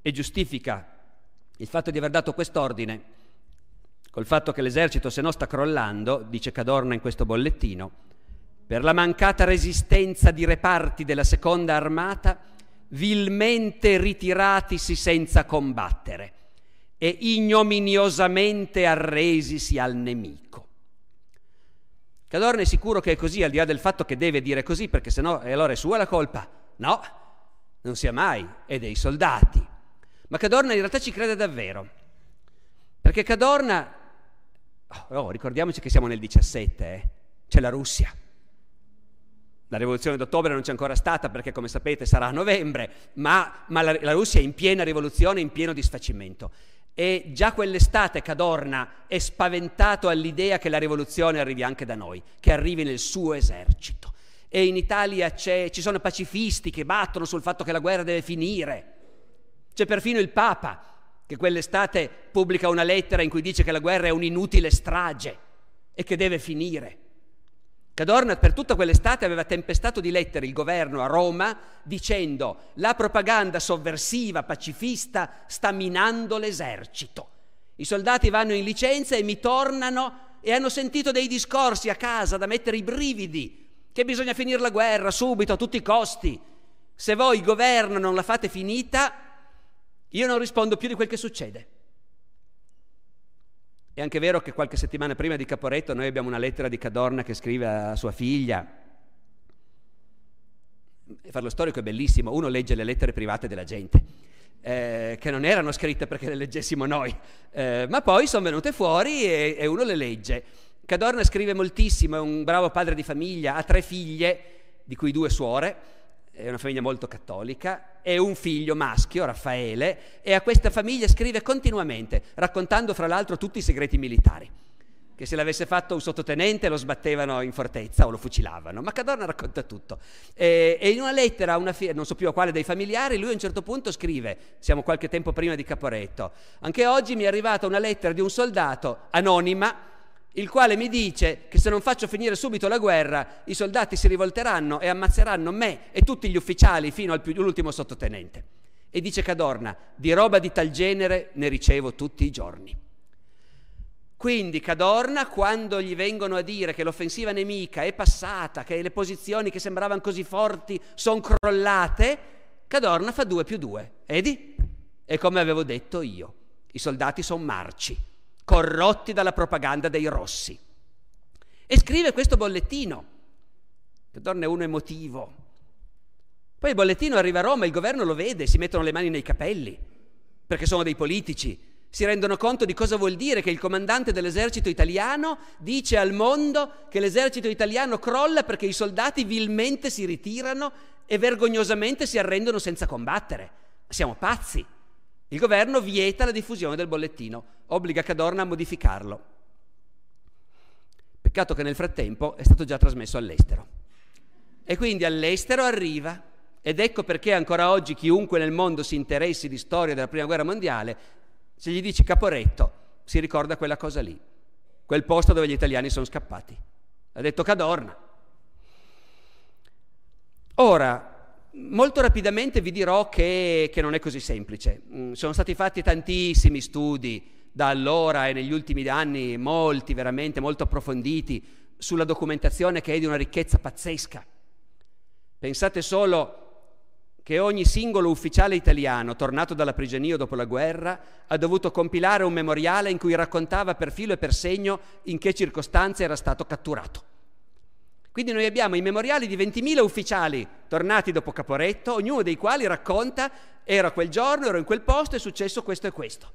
e giustifica il fatto di aver dato quest'ordine col fatto che l'esercito se no sta crollando, dice Cadorna in questo bollettino, per la mancata resistenza di reparti della seconda armata vilmente ritiratisi senza combattere e ignominiosamente arresisi al nemico. Cadorna è sicuro che è così, al di là del fatto che deve dire così, perché sennò no, eh, allora è sua la colpa. No, non sia mai, è dei soldati. Ma Cadorna in realtà ci crede davvero, perché Cadorna, oh, oh ricordiamoci che siamo nel 17, eh? c'è la Russia. La rivoluzione d'ottobre non c'è ancora stata perché, come sapete, sarà a novembre, ma, ma la, la Russia è in piena rivoluzione, in pieno disfacimento. E già quell'estate Cadorna è spaventato all'idea che la rivoluzione arrivi anche da noi, che arrivi nel suo esercito. E in Italia ci sono pacifisti che battono sul fatto che la guerra deve finire. C'è perfino il Papa che quell'estate pubblica una lettera in cui dice che la guerra è un'inutile strage e che deve finire. Cadorna per tutta quell'estate aveva tempestato di lettere il governo a Roma dicendo la propaganda sovversiva pacifista sta minando l'esercito. I soldati vanno in licenza e mi tornano e hanno sentito dei discorsi a casa da mettere i brividi, che bisogna finire la guerra subito a tutti i costi. Se voi governo non la fate finita, io non rispondo più di quel che succede. È anche vero che qualche settimana prima di Caporetto noi abbiamo una lettera di Cadorna che scrive a sua figlia. Fare lo storico è bellissimo, uno legge le lettere private della gente, eh, che non erano scritte perché le leggessimo noi, eh, ma poi sono venute fuori e, e uno le legge. Cadorna scrive moltissimo, è un bravo padre di famiglia, ha tre figlie, di cui due suore, è una famiglia molto cattolica, e un figlio maschio, Raffaele, e a questa famiglia scrive continuamente, raccontando fra l'altro tutti i segreti militari, che se l'avesse fatto un sottotenente lo sbattevano in fortezza o lo fucilavano, ma Cadorna racconta tutto. E, e in una lettera a una figlia, non so più a quale dei familiari, lui a un certo punto scrive, siamo qualche tempo prima di Caporetto, anche oggi mi è arrivata una lettera di un soldato anonima, il quale mi dice che se non faccio finire subito la guerra i soldati si rivolteranno e ammazzeranno me e tutti gli ufficiali fino all'ultimo sottotenente. E dice Cadorna, di roba di tal genere ne ricevo tutti i giorni. Quindi Cadorna, quando gli vengono a dire che l'offensiva nemica è passata, che le posizioni che sembravano così forti sono crollate, Cadorna fa 2 più 2. Edi? E come avevo detto io, i soldati sono marci corrotti dalla propaganda dei rossi. E scrive questo bollettino, che torna uno emotivo. Poi il bollettino arriva a Roma, il governo lo vede, si mettono le mani nei capelli, perché sono dei politici, si rendono conto di cosa vuol dire che il comandante dell'esercito italiano dice al mondo che l'esercito italiano crolla perché i soldati vilmente si ritirano e vergognosamente si arrendono senza combattere. Siamo pazzi. Il governo vieta la diffusione del bollettino, obbliga Cadorna a modificarlo. Peccato che nel frattempo è stato già trasmesso all'estero. E quindi all'estero arriva, ed ecco perché ancora oggi chiunque nel mondo si interessi di storia della Prima Guerra Mondiale, se gli dici Caporetto, si ricorda quella cosa lì, quel posto dove gli italiani sono scappati. Ha detto Cadorna. Ora, Molto rapidamente vi dirò che, che non è così semplice. Mm, sono stati fatti tantissimi studi da allora e negli ultimi anni, molti veramente molto approfonditi, sulla documentazione che è di una ricchezza pazzesca. Pensate solo che ogni singolo ufficiale italiano tornato dalla prigionia dopo la guerra ha dovuto compilare un memoriale in cui raccontava per filo e per segno in che circostanze era stato catturato. Quindi noi abbiamo i memoriali di 20.000 ufficiali tornati dopo Caporetto, ognuno dei quali racconta ero a quel giorno, ero in quel posto, è successo questo e questo.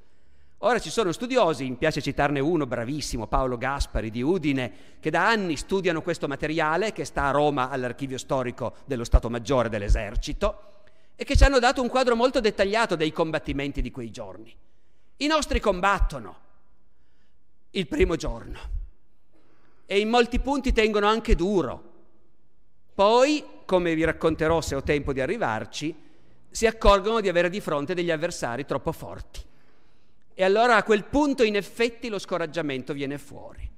Ora ci sono studiosi, mi piace citarne uno bravissimo, Paolo Gaspari di Udine, che da anni studiano questo materiale che sta a Roma all'archivio storico dello Stato Maggiore dell'Esercito e che ci hanno dato un quadro molto dettagliato dei combattimenti di quei giorni. I nostri combattono il primo giorno e in molti punti tengono anche duro. Poi, come vi racconterò se ho tempo di arrivarci, si accorgono di avere di fronte degli avversari troppo forti. E allora a quel punto in effetti lo scoraggiamento viene fuori.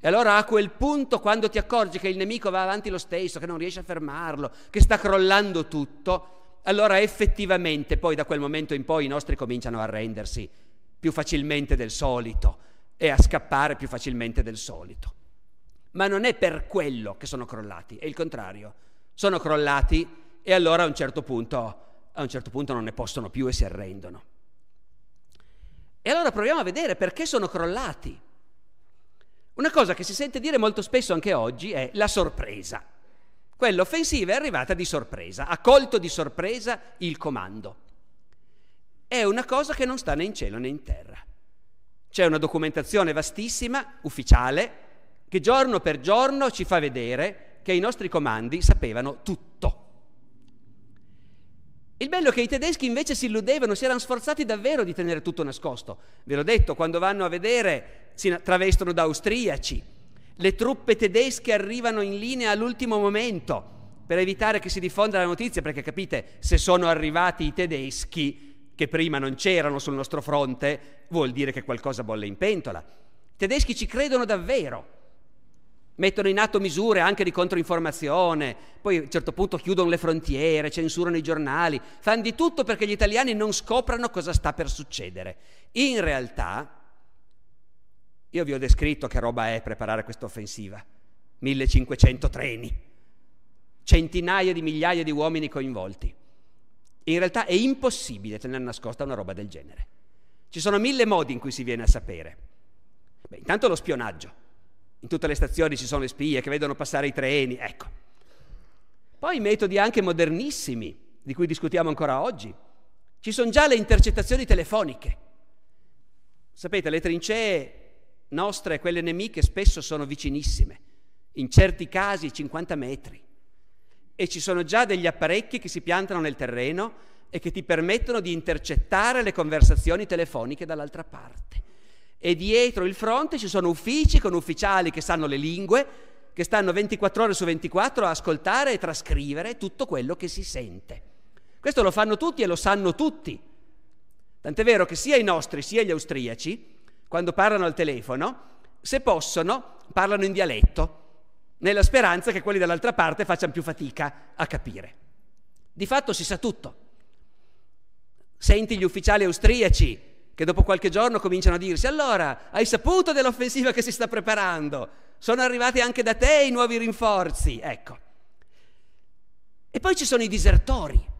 E allora a quel punto quando ti accorgi che il nemico va avanti lo stesso, che non riesce a fermarlo, che sta crollando tutto, allora effettivamente poi da quel momento in poi i nostri cominciano a arrendersi più facilmente del solito e a scappare più facilmente del solito ma non è per quello che sono crollati, è il contrario. Sono crollati e allora a un certo punto, a un certo punto non ne possono più e si arrendono. E allora proviamo a vedere perché sono crollati. Una cosa che si sente dire molto spesso anche oggi è la sorpresa. Quell'offensiva è arrivata di sorpresa, ha colto di sorpresa il comando. È una cosa che non sta né in cielo né in terra. C'è una documentazione vastissima, ufficiale, che giorno per giorno ci fa vedere che i nostri comandi sapevano tutto. Il bello è che i tedeschi invece si illudevano, si erano sforzati davvero di tenere tutto nascosto. Ve l'ho detto, quando vanno a vedere si travestono da austriaci. Le truppe tedesche arrivano in linea all'ultimo momento per evitare che si diffonda la notizia, perché capite, se sono arrivati i tedeschi, che prima non c'erano sul nostro fronte, vuol dire che qualcosa bolle in pentola. I tedeschi ci credono davvero mettono in atto misure anche di controinformazione, poi a un certo punto chiudono le frontiere, censurano i giornali, fanno di tutto perché gli italiani non scoprano cosa sta per succedere. In realtà, io vi ho descritto che roba è preparare questa offensiva, 1500 treni, centinaia di migliaia di uomini coinvolti. In realtà è impossibile tenere nascosta una roba del genere. Ci sono mille modi in cui si viene a sapere. Beh, intanto lo spionaggio in tutte le stazioni ci sono le spie che vedono passare i treni, ecco. Poi metodi anche modernissimi, di cui discutiamo ancora oggi. Ci sono già le intercettazioni telefoniche. Sapete, le trincee nostre, e quelle nemiche, spesso sono vicinissime, in certi casi 50 metri. E ci sono già degli apparecchi che si piantano nel terreno e che ti permettono di intercettare le conversazioni telefoniche dall'altra parte e dietro il fronte ci sono uffici con ufficiali che sanno le lingue, che stanno 24 ore su 24 a ascoltare e trascrivere tutto quello che si sente. Questo lo fanno tutti e lo sanno tutti. Tant'è vero che sia i nostri sia gli austriaci, quando parlano al telefono, se possono, parlano in dialetto, nella speranza che quelli dall'altra parte facciano più fatica a capire. Di fatto si sa tutto. Senti gli ufficiali austriaci che dopo qualche giorno cominciano a dirsi allora hai saputo dell'offensiva che si sta preparando, sono arrivati anche da te i nuovi rinforzi, ecco. E poi ci sono i disertori.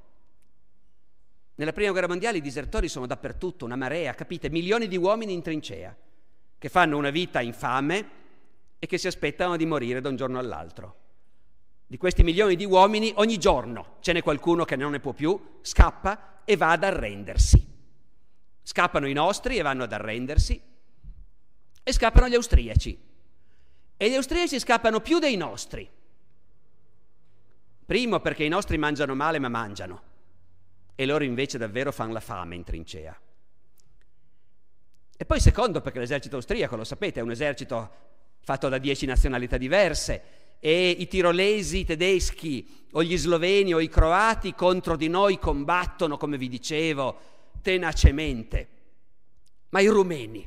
Nella prima guerra mondiale i disertori sono dappertutto, una marea, capite, milioni di uomini in trincea, che fanno una vita infame e che si aspettano di morire da un giorno all'altro. Di questi milioni di uomini ogni giorno ce n'è qualcuno che non ne può più, scappa e va ad arrendersi. Scappano i nostri e vanno ad arrendersi e scappano gli austriaci. E gli austriaci scappano più dei nostri. Primo perché i nostri mangiano male ma mangiano e loro invece davvero fanno la fame in trincea. E poi secondo perché l'esercito austriaco, lo sapete, è un esercito fatto da dieci nazionalità diverse e i tirolesi i tedeschi o gli sloveni o i croati contro di noi combattono, come vi dicevo, tenacemente, ma i rumeni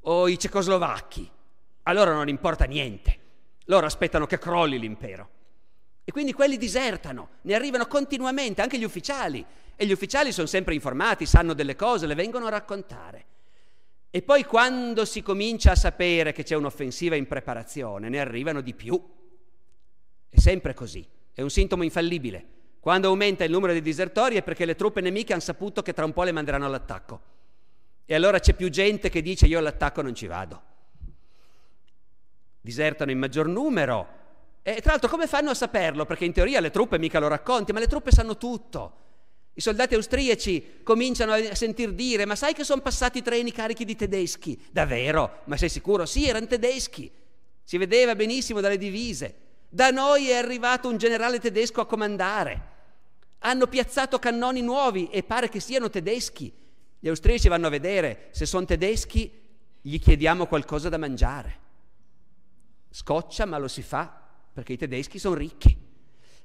o i cecoslovacchi, a loro non importa niente, loro aspettano che crolli l'impero. E quindi quelli disertano, ne arrivano continuamente, anche gli ufficiali. E gli ufficiali sono sempre informati, sanno delle cose, le vengono a raccontare. E poi quando si comincia a sapere che c'è un'offensiva in preparazione, ne arrivano di più. È sempre così, è un sintomo infallibile. Quando aumenta il numero dei disertori è perché le truppe nemiche hanno saputo che tra un po' le manderanno all'attacco. E allora c'è più gente che dice io all'attacco non ci vado. Disertano in maggior numero. E tra l'altro come fanno a saperlo? Perché in teoria le truppe mica lo racconti, ma le truppe sanno tutto. I soldati austriaci cominciano a sentir dire ma sai che sono passati i treni carichi di tedeschi? Davvero? Ma sei sicuro? Sì, erano tedeschi. Si vedeva benissimo dalle divise. Da noi è arrivato un generale tedesco a comandare hanno piazzato cannoni nuovi e pare che siano tedeschi. Gli austriaci vanno a vedere, se sono tedeschi gli chiediamo qualcosa da mangiare. Scoccia, ma lo si fa perché i tedeschi sono ricchi.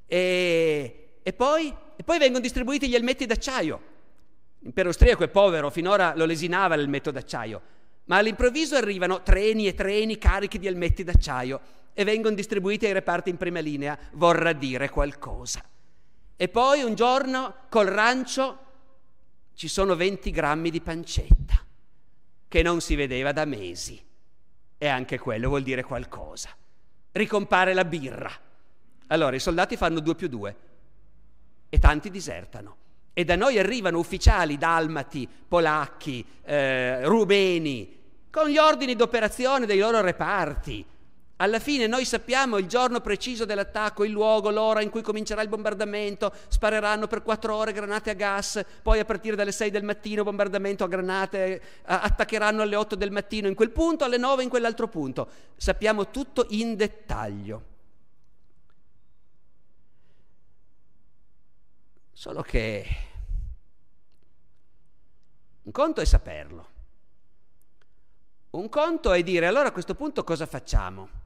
E, e, poi, e poi vengono distribuiti gli elmetti d'acciaio. L'impero austriaco è povero, finora lo lesinava l'elmetto d'acciaio, ma all'improvviso arrivano treni e treni carichi di elmetti d'acciaio e vengono distribuiti ai reparti in prima linea, vorrà dire qualcosa. E poi un giorno col rancio ci sono 20 grammi di pancetta, che non si vedeva da mesi. E anche quello vuol dire qualcosa. Ricompare la birra. Allora i soldati fanno due più due e tanti disertano. E da noi arrivano ufficiali dalmati, polacchi, eh, rumeni, con gli ordini d'operazione dei loro reparti alla fine noi sappiamo il giorno preciso dell'attacco, il luogo, l'ora in cui comincerà il bombardamento, spareranno per quattro ore granate a gas, poi a partire dalle sei del mattino bombardamento a granate, attaccheranno alle otto del mattino in quel punto, alle nove in quell'altro punto. Sappiamo tutto in dettaglio. Solo che un conto è saperlo, un conto è dire allora a questo punto cosa facciamo?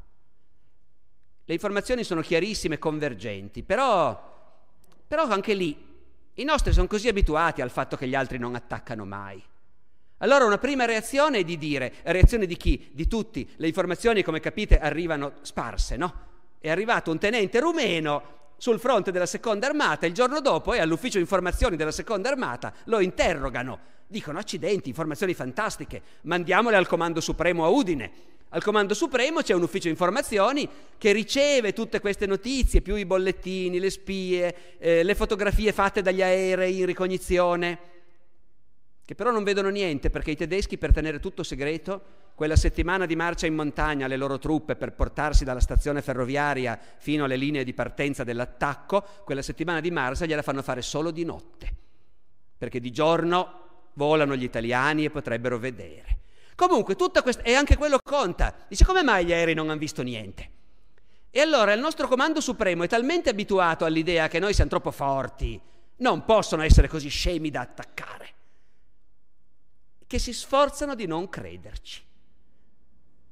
Le informazioni sono chiarissime e convergenti, però, però anche lì i nostri sono così abituati al fatto che gli altri non attaccano mai. Allora una prima reazione è di dire, reazione di chi? Di tutti. Le informazioni, come capite, arrivano sparse, no? È arrivato un tenente rumeno sul fronte della seconda armata, il giorno dopo è all'ufficio informazioni della seconda armata, lo interrogano, dicono accidenti, informazioni fantastiche, mandiamole al comando supremo a Udine. Al Comando Supremo c'è un ufficio informazioni che riceve tutte queste notizie, più i bollettini, le spie, eh, le fotografie fatte dagli aerei in ricognizione, che però non vedono niente perché i tedeschi per tenere tutto segreto, quella settimana di marcia in montagna alle loro truppe per portarsi dalla stazione ferroviaria fino alle linee di partenza dell'attacco, quella settimana di marcia gliela fanno fare solo di notte, perché di giorno volano gli italiani e potrebbero vedere. Comunque, tutto questo, e anche quello conta. Dice, come mai gli aerei non hanno visto niente? E allora il nostro comando supremo è talmente abituato all'idea che noi siamo troppo forti, non possono essere così scemi da attaccare, che si sforzano di non crederci.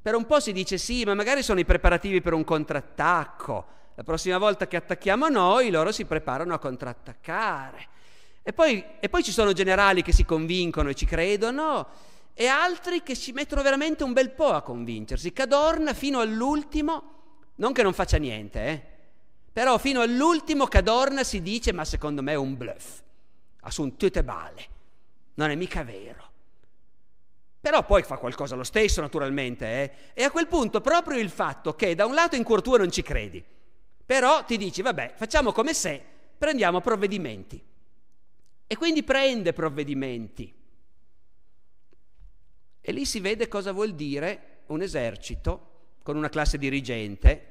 Per un po' si dice sì, ma magari sono i preparativi per un contrattacco. La prossima volta che attacchiamo noi, loro si preparano a contrattaccare. E poi, e poi ci sono generali che si convincono e ci credono e altri che ci mettono veramente un bel po' a convincersi. Cadorna fino all'ultimo, non che non faccia niente, eh, però fino all'ultimo Cadorna si dice ma secondo me è un bluff, ha su un bale, non è mica vero. Però poi fa qualcosa lo stesso naturalmente, eh, e a quel punto proprio il fatto che da un lato in cuor tuo non ci credi, però ti dici vabbè facciamo come se, prendiamo provvedimenti. E quindi prende provvedimenti e lì si vede cosa vuol dire un esercito con una classe dirigente.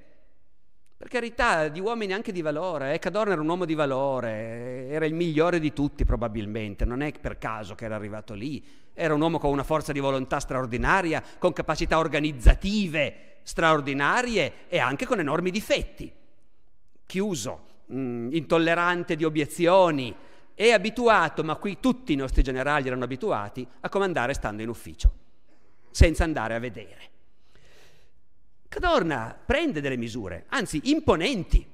Per carità, di uomini anche di valore. Eh? Cadorna era un uomo di valore, era il migliore di tutti probabilmente, non è per caso che era arrivato lì. Era un uomo con una forza di volontà straordinaria, con capacità organizzative straordinarie e anche con enormi difetti. Chiuso, mh, mm, intollerante di obiezioni, è abituato, ma qui tutti i nostri generali erano abituati, a comandare stando in ufficio senza andare a vedere. Cadorna prende delle misure, anzi imponenti.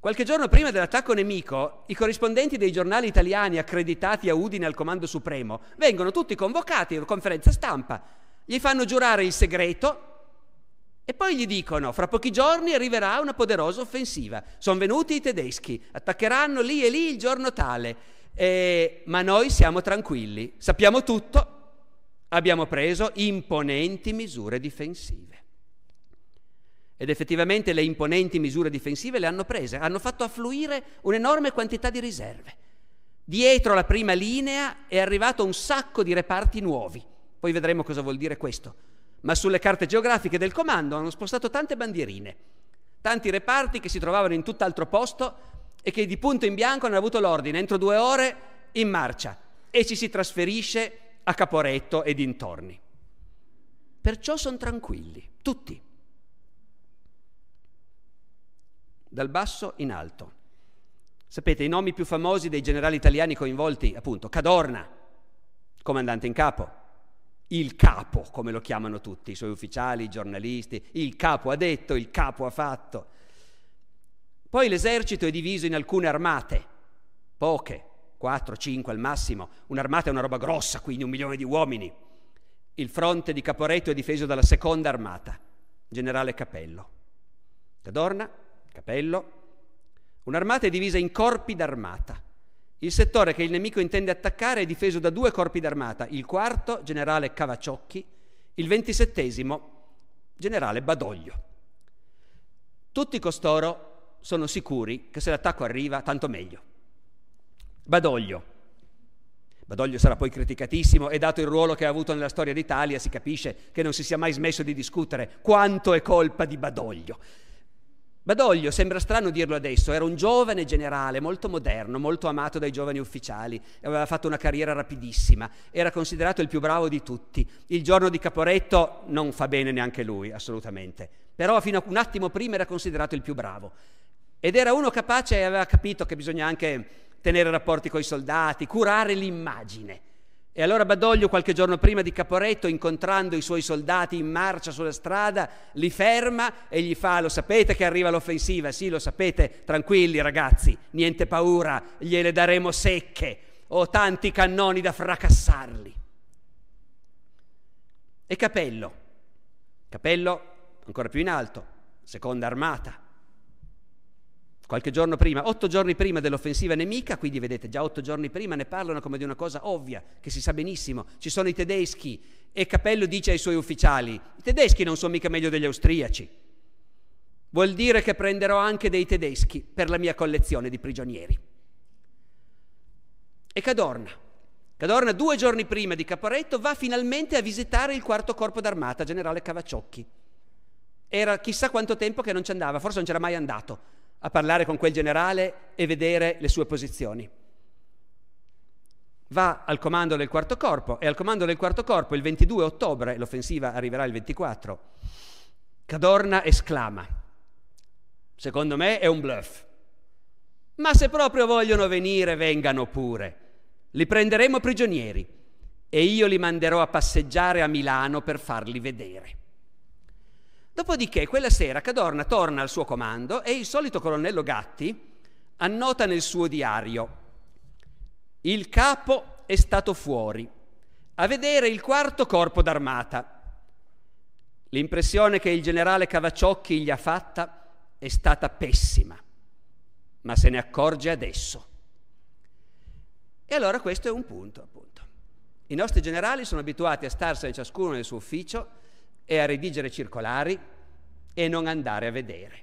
Qualche giorno prima dell'attacco nemico, i corrispondenti dei giornali italiani accreditati a Udine al Comando Supremo vengono tutti convocati a una conferenza stampa, gli fanno giurare il segreto e poi gli dicono, fra pochi giorni arriverà una poderosa offensiva, sono venuti i tedeschi, attaccheranno lì e lì il giorno tale, e... Eh, ma noi siamo tranquilli, sappiamo tutto abbiamo preso imponenti misure difensive. Ed effettivamente le imponenti misure difensive le hanno prese, hanno fatto affluire un'enorme quantità di riserve. Dietro la prima linea è arrivato un sacco di reparti nuovi, poi vedremo cosa vuol dire questo, ma sulle carte geografiche del comando hanno spostato tante bandierine, tanti reparti che si trovavano in tutt'altro posto e che di punto in bianco hanno avuto l'ordine, entro due ore in marcia, e ci si trasferisce a Caporetto e dintorni. Perciò sono tranquilli, tutti. Dal basso in alto. Sapete, i nomi più famosi dei generali italiani coinvolti, appunto, Cadorna, comandante in capo, il capo, come lo chiamano tutti, i suoi ufficiali, i giornalisti, il capo ha detto, il capo ha fatto. Poi l'esercito è diviso in alcune armate, poche, 4, 5 al massimo, un'armata è una roba grossa, quindi un milione di uomini. Il fronte di Caporetto è difeso dalla seconda armata, generale Capello. Cadorna, Capello. Un'armata è divisa in corpi d'armata. Il settore che il nemico intende attaccare è difeso da due corpi d'armata, il quarto, generale Cavaciocchi, il ventisettesimo, generale Badoglio. Tutti costoro sono sicuri che se l'attacco arriva, tanto meglio. Badoglio. Badoglio sarà poi criticatissimo e dato il ruolo che ha avuto nella storia d'Italia si capisce che non si sia mai smesso di discutere quanto è colpa di Badoglio. Badoglio, sembra strano dirlo adesso, era un giovane generale molto moderno, molto amato dai giovani ufficiali, aveva fatto una carriera rapidissima, era considerato il più bravo di tutti. Il giorno di Caporetto non fa bene neanche lui, assolutamente, però fino a un attimo prima era considerato il più bravo. Ed era uno capace e aveva capito che bisogna anche tenere rapporti con i soldati, curare l'immagine. E allora Badoglio, qualche giorno prima di Caporetto, incontrando i suoi soldati in marcia sulla strada, li ferma e gli fa: Lo sapete che arriva l'offensiva? Sì, lo sapete, tranquilli ragazzi, niente paura, gliele daremo secche. Ho tanti cannoni da fracassarli. E Capello, Capello ancora più in alto, seconda armata, qualche giorno prima, otto giorni prima dell'offensiva nemica, quindi vedete già otto giorni prima ne parlano come di una cosa ovvia, che si sa benissimo, ci sono i tedeschi e Capello dice ai suoi ufficiali, i tedeschi non sono mica meglio degli austriaci, vuol dire che prenderò anche dei tedeschi per la mia collezione di prigionieri. E Cadorna, Cadorna due giorni prima di Caporetto va finalmente a visitare il quarto corpo d'armata, generale Cavacciocchi. Era chissà quanto tempo che non ci andava, forse non c'era mai andato a parlare con quel generale e vedere le sue posizioni. Va al comando del quarto corpo e al comando del quarto corpo il 22 ottobre, l'offensiva arriverà il 24, Cadorna esclama, secondo me è un bluff, ma se proprio vogliono venire vengano pure, li prenderemo prigionieri e io li manderò a passeggiare a Milano per farli vedere. Dopodiché, quella sera, Cadorna torna al suo comando e il solito colonnello Gatti annota nel suo diario: Il capo è stato fuori, a vedere il quarto corpo d'armata. L'impressione che il generale Cavacciocchi gli ha fatta è stata pessima, ma se ne accorge adesso. E allora questo è un punto, appunto. I nostri generali sono abituati a starsene ciascuno nel suo ufficio e a redigere circolari e non andare a vedere.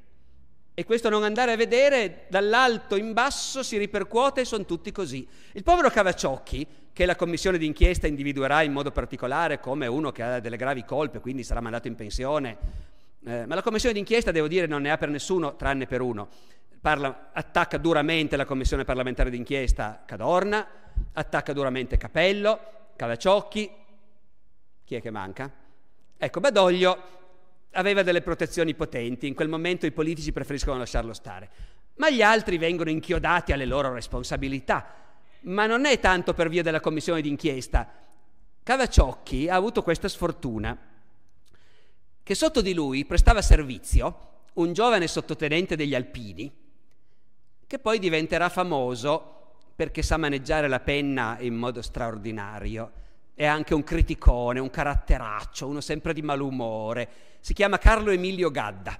E questo non andare a vedere dall'alto in basso si ripercuote e sono tutti così. Il povero Cavacciocchi, che la commissione d'inchiesta individuerà in modo particolare come uno che ha delle gravi colpe, quindi sarà mandato in pensione, eh, ma la commissione d'inchiesta, devo dire, non ne ha per nessuno, tranne per uno. Parla, attacca duramente la commissione parlamentare d'inchiesta Cadorna, attacca duramente Capello, Cavacciocchi, chi è che manca? Ecco, Badoglio aveva delle protezioni potenti, in quel momento i politici preferiscono lasciarlo stare, ma gli altri vengono inchiodati alle loro responsabilità. Ma non è tanto per via della commissione d'inchiesta. Cavaciocchi ha avuto questa sfortuna, che sotto di lui prestava servizio un giovane sottotenente degli Alpini, che poi diventerà famoso perché sa maneggiare la penna in modo straordinario è anche un criticone, un caratteraccio, uno sempre di malumore. Si chiama Carlo Emilio Gadda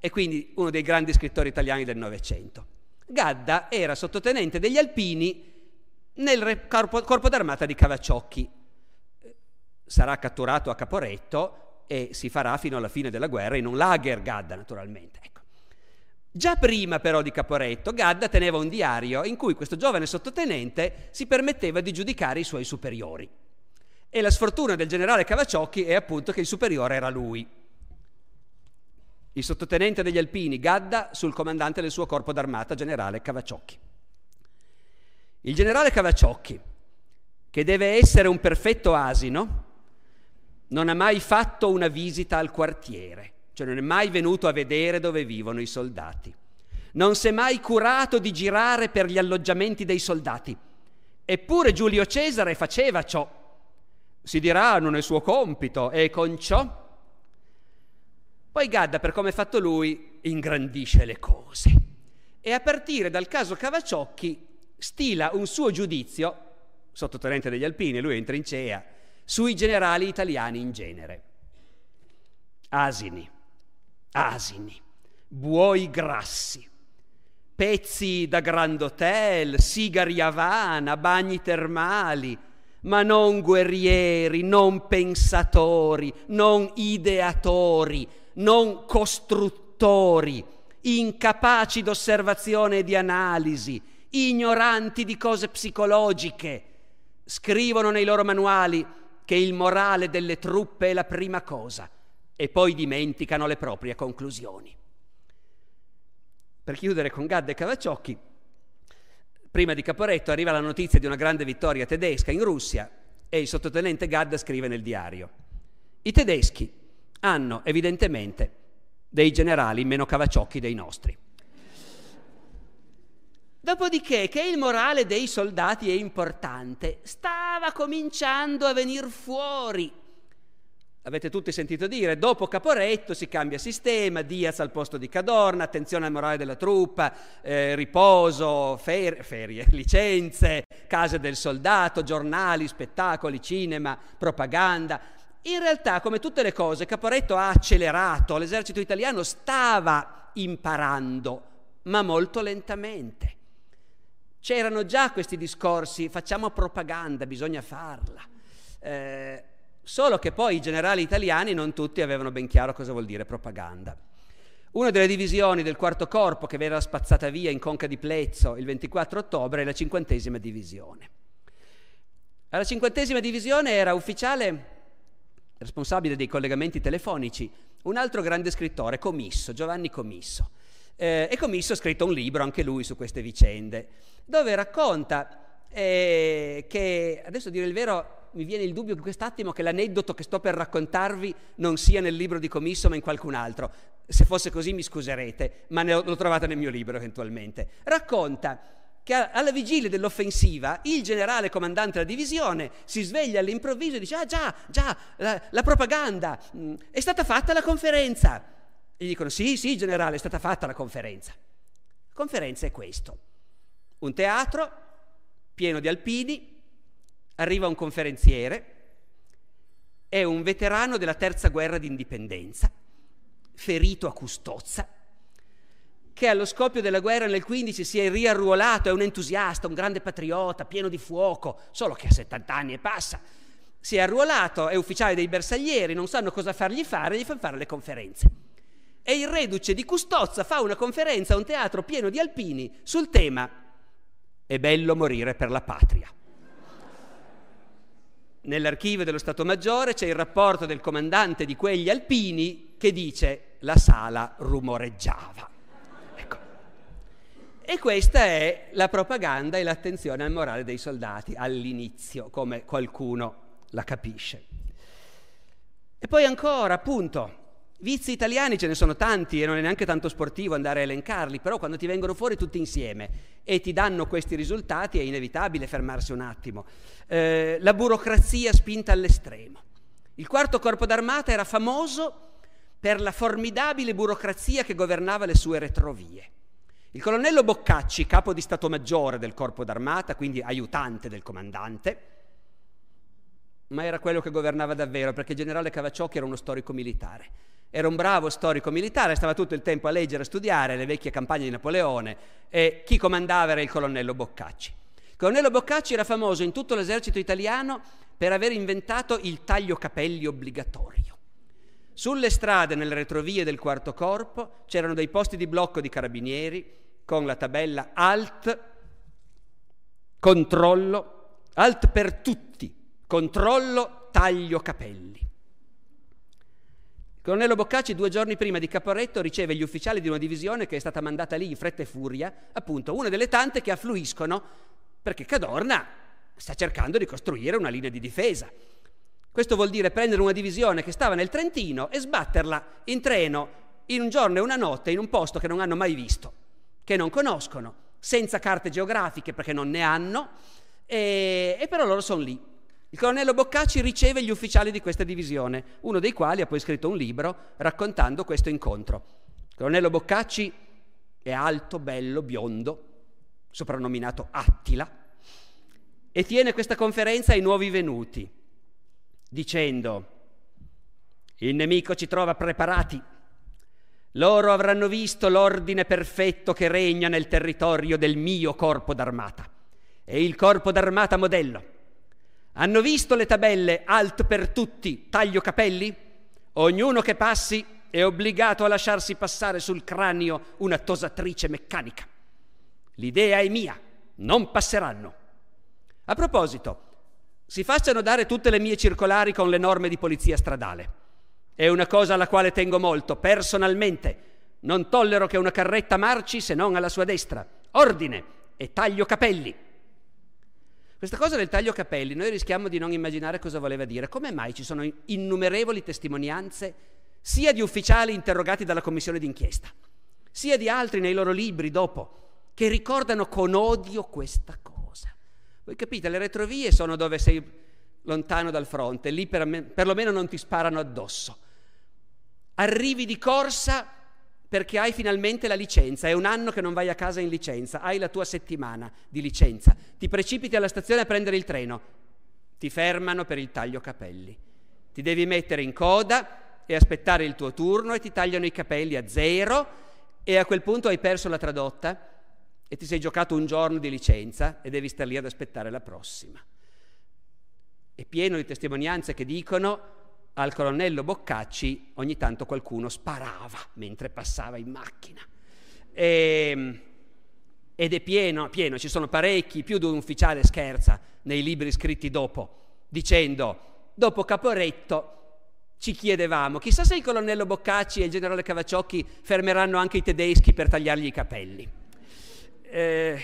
e quindi uno dei grandi scrittori italiani del Novecento. Gadda era sottotenente degli Alpini nel corpo, corpo d'armata di Cavaciocchi. Sarà catturato a Caporetto e si farà fino alla fine della guerra in un lager Gadda, naturalmente. Ecco. Già prima però di Caporetto, Gadda teneva un diario in cui questo giovane sottotenente si permetteva di giudicare i suoi superiori. E la sfortuna del generale Cavaciocchi è appunto che il superiore era lui. Il sottotenente degli alpini Gadda sul comandante del suo corpo d'armata, generale Cavaciocchi. Il generale Cavaciocchi, che deve essere un perfetto asino, non ha mai fatto una visita al quartiere, cioè non è mai venuto a vedere dove vivono i soldati. Non si è mai curato di girare per gli alloggiamenti dei soldati. Eppure Giulio Cesare faceva ciò si dirà diranno ah, nel suo compito e con ciò. Poi Gadda, per come è fatto lui, ingrandisce le cose e a partire dal caso Cavaciocchi stila un suo giudizio, sottotenente degli Alpini, lui è in trincea, sui generali italiani in genere. Asini, asini, buoi grassi, pezzi da Grand Hotel, sigari avana bagni termali, ma non guerrieri, non pensatori, non ideatori, non costruttori, incapaci d'osservazione e di analisi, ignoranti di cose psicologiche. Scrivono nei loro manuali che il morale delle truppe è la prima cosa e poi dimenticano le proprie conclusioni. Per chiudere con Gadde e Cavacciocchi, prima di Caporetto arriva la notizia di una grande vittoria tedesca in Russia e il sottotenente Gadda scrive nel diario. I tedeschi hanno evidentemente dei generali meno cavaciocchi dei nostri. Dopodiché che il morale dei soldati è importante, stava cominciando a venir fuori Avete tutti sentito dire, dopo Caporetto si cambia sistema, Diaz al posto di Cadorna, attenzione al morale della truppa, eh, riposo, fer- ferie, licenze, case del soldato, giornali, spettacoli, cinema, propaganda. In realtà, come tutte le cose, Caporetto ha accelerato, l'esercito italiano stava imparando, ma molto lentamente. C'erano già questi discorsi, facciamo propaganda, bisogna farla. Eh, Solo che poi i generali italiani non tutti avevano ben chiaro cosa vuol dire propaganda. Una delle divisioni del quarto corpo che verrà spazzata via in Conca di Plezzo il 24 ottobre è la cinquantesima divisione. Alla cinquantesima divisione era ufficiale responsabile dei collegamenti telefonici un altro grande scrittore, Comisso, Giovanni Comisso. Eh, e Comisso ha scritto un libro anche lui su queste vicende, dove racconta eh, che, adesso dire il vero, mi viene il dubbio in quest'attimo che l'aneddoto che sto per raccontarvi non sia nel libro di Commisso ma in qualcun altro. Se fosse così mi scuserete, ma ho, lo trovate nel mio libro eventualmente. Racconta che alla vigilia dell'offensiva il generale comandante della divisione si sveglia all'improvviso e dice ah già, già, la, la propaganda, mh, mm, è stata fatta la conferenza. gli dicono sì, sì generale, è stata fatta la conferenza. La conferenza è questo. Un teatro pieno di alpini arriva un conferenziere, è un veterano della terza guerra d'indipendenza, ferito a Custozza, che allo scoppio della guerra nel 15 si è riarruolato, è un entusiasta, un grande patriota, pieno di fuoco, solo che ha 70 anni e passa. Si è arruolato, è ufficiale dei bersaglieri, non sanno cosa fargli fare, gli fanno fare le conferenze. E il reduce di Custozza fa una conferenza a un teatro pieno di alpini sul tema È bello morire per la patria nell'archivio dello Stato Maggiore c'è il rapporto del comandante di quegli alpini che dice la sala rumoreggiava. Ecco. E questa è la propaganda e l'attenzione al morale dei soldati all'inizio, come qualcuno la capisce. E poi ancora, appunto, Vizi italiani ce ne sono tanti e non è neanche tanto sportivo andare a elencarli, però quando ti vengono fuori tutti insieme e ti danno questi risultati è inevitabile fermarsi un attimo. Eh, la burocrazia spinta all'estremo. Il quarto corpo d'armata era famoso per la formidabile burocrazia che governava le sue retrovie. Il colonnello Boccacci, capo di Stato Maggiore del corpo d'armata, quindi aiutante del comandante, ma era quello che governava davvero, perché il generale Cavacciocchi era uno storico militare era un bravo storico militare, stava tutto il tempo a leggere e studiare le vecchie campagne di Napoleone e chi comandava era il colonnello Boccacci. Il colonnello Boccacci era famoso in tutto l'esercito italiano per aver inventato il taglio capelli obbligatorio. Sulle strade, nelle retrovie del quarto corpo, c'erano dei posti di blocco di carabinieri con la tabella Alt, controllo, Alt per tutti, controllo, taglio capelli. Colonnello Boccacci due giorni prima di Caporetto riceve gli ufficiali di una divisione che è stata mandata lì in fretta e furia, appunto una delle tante che affluiscono perché Cadorna sta cercando di costruire una linea di difesa. Questo vuol dire prendere una divisione che stava nel Trentino e sbatterla in treno in un giorno e una notte in un posto che non hanno mai visto, che non conoscono, senza carte geografiche perché non ne hanno, e, e però loro sono lì il colonnello Boccacci riceve gli ufficiali di questa divisione, uno dei quali ha poi scritto un libro raccontando questo incontro. Il colonnello Boccacci è alto, bello, biondo, soprannominato Attila, e tiene questa conferenza ai nuovi venuti, dicendo, il nemico ci trova preparati, loro avranno visto l'ordine perfetto che regna nel territorio del mio corpo d'armata, e il corpo d'armata modello hanno visto le tabelle alt per tutti, taglio capelli? Ognuno che passi è obbligato a lasciarsi passare sul cranio una tosatrice meccanica. L'idea è mia, non passeranno. A proposito, si facciano dare tutte le mie circolari con le norme di polizia stradale. È una cosa alla quale tengo molto, personalmente. Non tollero che una carretta marci se non alla sua destra. Ordine e taglio capelli. Questa cosa del taglio capelli, noi rischiamo di non immaginare cosa voleva dire. Come mai ci sono innumerevoli testimonianze sia di ufficiali interrogati dalla commissione d'inchiesta, sia di altri nei loro libri dopo, che ricordano con odio questa cosa? Voi capite, le retrovie sono dove sei lontano dal fronte, lì perlomeno non ti sparano addosso. Arrivi di corsa perché hai finalmente la licenza, è un anno che non vai a casa in licenza, hai la tua settimana di licenza, ti precipiti alla stazione a prendere il treno, ti fermano per il taglio capelli, ti devi mettere in coda e aspettare il tuo turno e ti tagliano i capelli a zero e a quel punto hai perso la tradotta e ti sei giocato un giorno di licenza e devi star lì ad aspettare la prossima. È pieno di testimonianze che dicono al colonnello Boccacci ogni tanto qualcuno sparava mentre passava in macchina. E, ehm, ed è pieno, pieno, ci sono parecchi, più di un ufficiale scherza nei libri scritti dopo, dicendo, dopo Caporetto ci chiedevamo, chissà se il colonnello Boccacci e il generale Cavacciocchi fermeranno anche i tedeschi per tagliargli i capelli. Eh,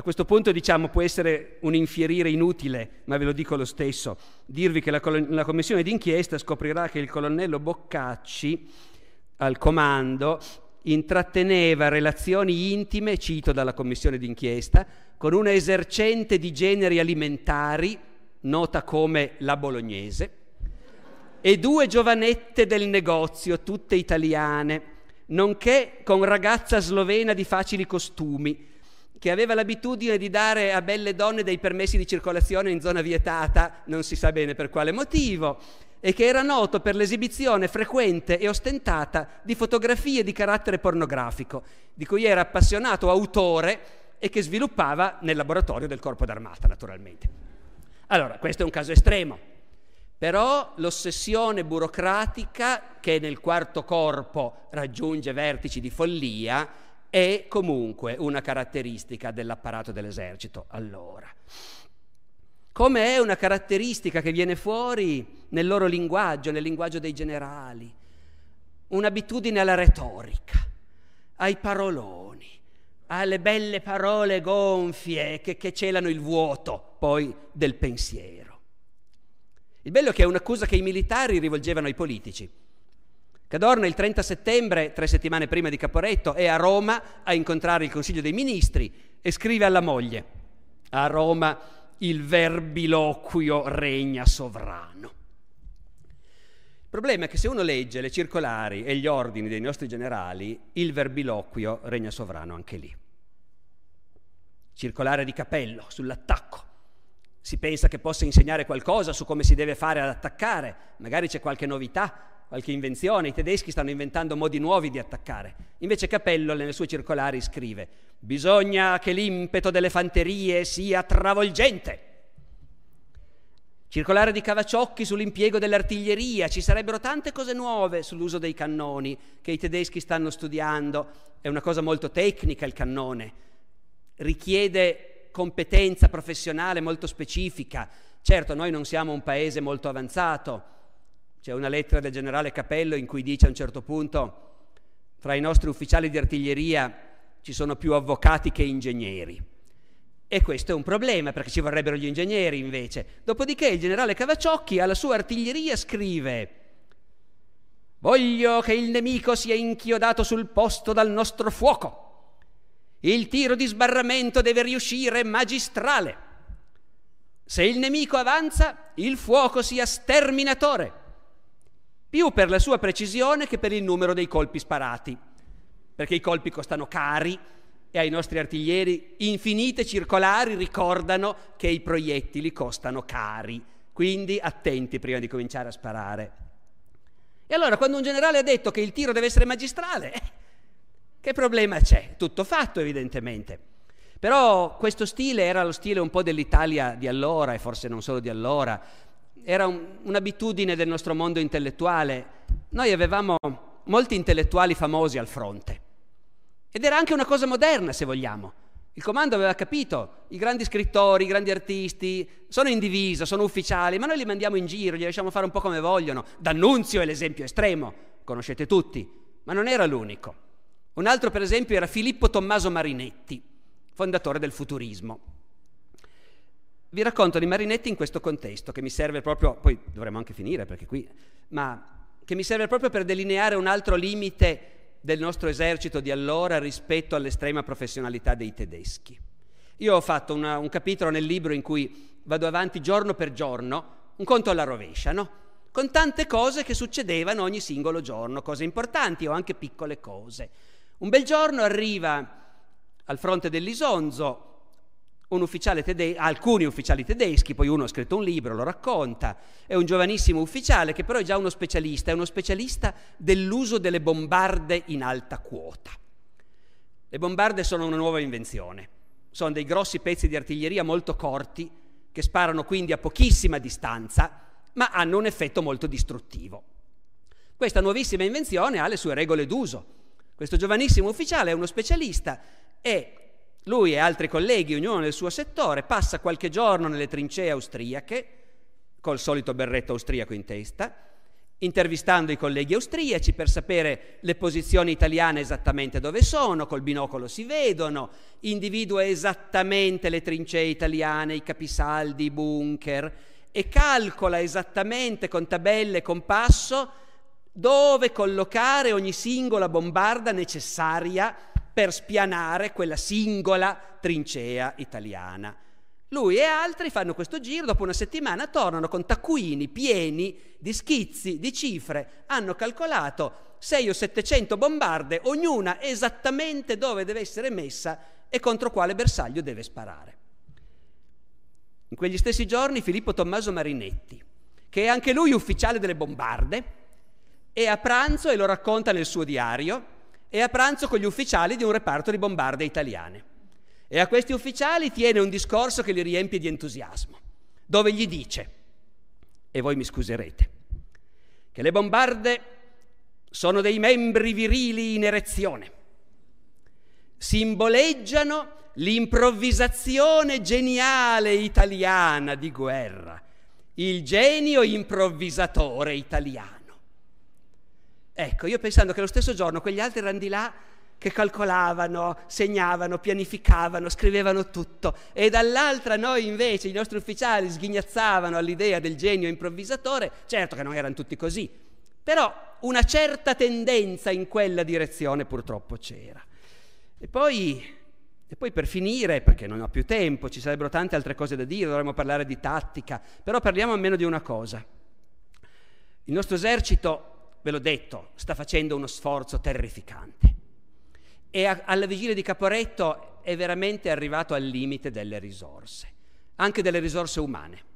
a questo punto diciamo può essere un infierire inutile, ma ve lo dico lo stesso, dirvi che la, colon- la commissione d'inchiesta scoprirà che il colonnello Boccacci al comando intratteneva relazioni intime, cito dalla commissione d'inchiesta, con una esercente di generi alimentari, nota come la bolognese, e due giovanette del negozio, tutte italiane, nonché con ragazza slovena di facili costumi, che aveva l'abitudine di dare a belle donne dei permessi di circolazione in zona vietata, non si sa bene per quale motivo, e che era noto per l'esibizione frequente e ostentata di fotografie di carattere pornografico, di cui era appassionato autore e che sviluppava nel laboratorio del corpo d'armata, naturalmente. Allora, questo è un caso estremo, però l'ossessione burocratica che nel quarto corpo raggiunge vertici di follia è comunque una caratteristica dell'apparato dell'esercito. Allora, come è una caratteristica che viene fuori nel loro linguaggio, nel linguaggio dei generali, un'abitudine alla retorica, ai paroloni, alle belle parole gonfie che, che celano il vuoto poi del pensiero. Il bello è che è un'accusa che i militari rivolgevano ai politici. Cadorna il 30 settembre, tre settimane prima di Caporetto, è a Roma a incontrare il Consiglio dei Ministri e scrive alla moglie, a Roma il verbiloquio regna sovrano. Il problema è che se uno legge le circolari e gli ordini dei nostri generali, il verbiloquio regna sovrano anche lì. Circolare di capello sull'attacco. Si pensa che possa insegnare qualcosa su come si deve fare ad attaccare, magari c'è qualche novità, qualche invenzione, i tedeschi stanno inventando modi nuovi di attaccare. Invece Capello nelle sue circolari scrive bisogna che l'impeto delle fanterie sia travolgente. Circolare di Cavaciocchi sull'impiego dell'artiglieria, ci sarebbero tante cose nuove sull'uso dei cannoni che i tedeschi stanno studiando, è una cosa molto tecnica il cannone, richiede competenza professionale molto specifica, certo noi non siamo un paese molto avanzato, c'è una lettera del generale Capello in cui dice a un certo punto, fra i nostri ufficiali di artiglieria ci sono più avvocati che ingegneri. E questo è un problema perché ci vorrebbero gli ingegneri invece. Dopodiché il generale Cavacciocchi alla sua artiglieria scrive Voglio che il nemico sia inchiodato sul posto dal nostro fuoco. Il tiro di sbarramento deve riuscire magistrale. Se il nemico avanza, il fuoco sia sterminatore più per la sua precisione che per il numero dei colpi sparati, perché i colpi costano cari e ai nostri artiglieri infinite circolari ricordano che i proiettili costano cari, quindi attenti prima di cominciare a sparare. E allora quando un generale ha detto che il tiro deve essere magistrale, eh, che problema c'è? Tutto fatto evidentemente. Però questo stile era lo stile un po' dell'Italia di allora e forse non solo di allora, era un, un'abitudine del nostro mondo intellettuale. Noi avevamo molti intellettuali famosi al fronte ed era anche una cosa moderna, se vogliamo. Il comando aveva capito, i grandi scrittori, i grandi artisti sono in divisa, sono ufficiali, ma noi li mandiamo in giro, li lasciamo fare un po' come vogliono. D'Annunzio è l'esempio estremo, conoscete tutti, ma non era l'unico. Un altro, per esempio, era Filippo Tommaso Marinetti, fondatore del futurismo vi racconto di Marinetti in questo contesto che mi serve proprio, poi dovremmo anche finire perché qui, ma che mi serve proprio per delineare un altro limite del nostro esercito di allora rispetto all'estrema professionalità dei tedeschi. Io ho fatto una, un capitolo nel libro in cui vado avanti giorno per giorno, un conto alla rovescia, no? Con tante cose che succedevano ogni singolo giorno, cose importanti o anche piccole cose. Un bel giorno arriva al fronte dell'Isonzo un ufficiale tedesco, alcuni ufficiali tedeschi, poi uno ha scritto un libro, lo racconta, è un giovanissimo ufficiale che però è già uno specialista, è uno specialista dell'uso delle bombarde in alta quota. Le bombarde sono una nuova invenzione, sono dei grossi pezzi di artiglieria molto corti che sparano quindi a pochissima distanza, ma hanno un effetto molto distruttivo. Questa nuovissima invenzione ha le sue regole d'uso. Questo giovanissimo ufficiale è uno specialista e lui e altri colleghi, ognuno nel suo settore, passa qualche giorno nelle trincee austriache, col solito berretto austriaco in testa, intervistando i colleghi austriaci per sapere le posizioni italiane esattamente dove sono, col binocolo si vedono, individua esattamente le trincee italiane, i capisaldi, i bunker e calcola esattamente con tabelle e passo, dove collocare ogni singola bombarda necessaria per spianare quella singola trincea italiana. Lui e altri fanno questo giro, dopo una settimana tornano con taccuini pieni di schizzi, di cifre, hanno calcolato 6 o 700 bombarde, ognuna esattamente dove deve essere messa e contro quale bersaglio deve sparare. In quegli stessi giorni Filippo Tommaso Marinetti, che è anche lui ufficiale delle bombarde, è a pranzo e lo racconta nel suo diario, è a pranzo con gli ufficiali di un reparto di bombarde italiane. E a questi ufficiali tiene un discorso che li riempie di entusiasmo, dove gli dice, e voi mi scuserete, che le bombarde sono dei membri virili in erezione, simboleggiano l'improvvisazione geniale italiana di guerra, il genio improvvisatore italiano. Ecco, io pensando che lo stesso giorno quegli altri erano di là che calcolavano, segnavano, pianificavano, scrivevano tutto e dall'altra noi invece, i nostri ufficiali, sghignazzavano all'idea del genio improvvisatore, certo che non erano tutti così, però una certa tendenza in quella direzione purtroppo c'era. E poi, e poi per finire, perché non ho più tempo, ci sarebbero tante altre cose da dire, dovremmo parlare di tattica, però parliamo almeno di una cosa. Il nostro esercito ve l'ho detto, sta facendo uno sforzo terrificante. E a, alla vigilia di Caporetto è veramente arrivato al limite delle risorse, anche delle risorse umane.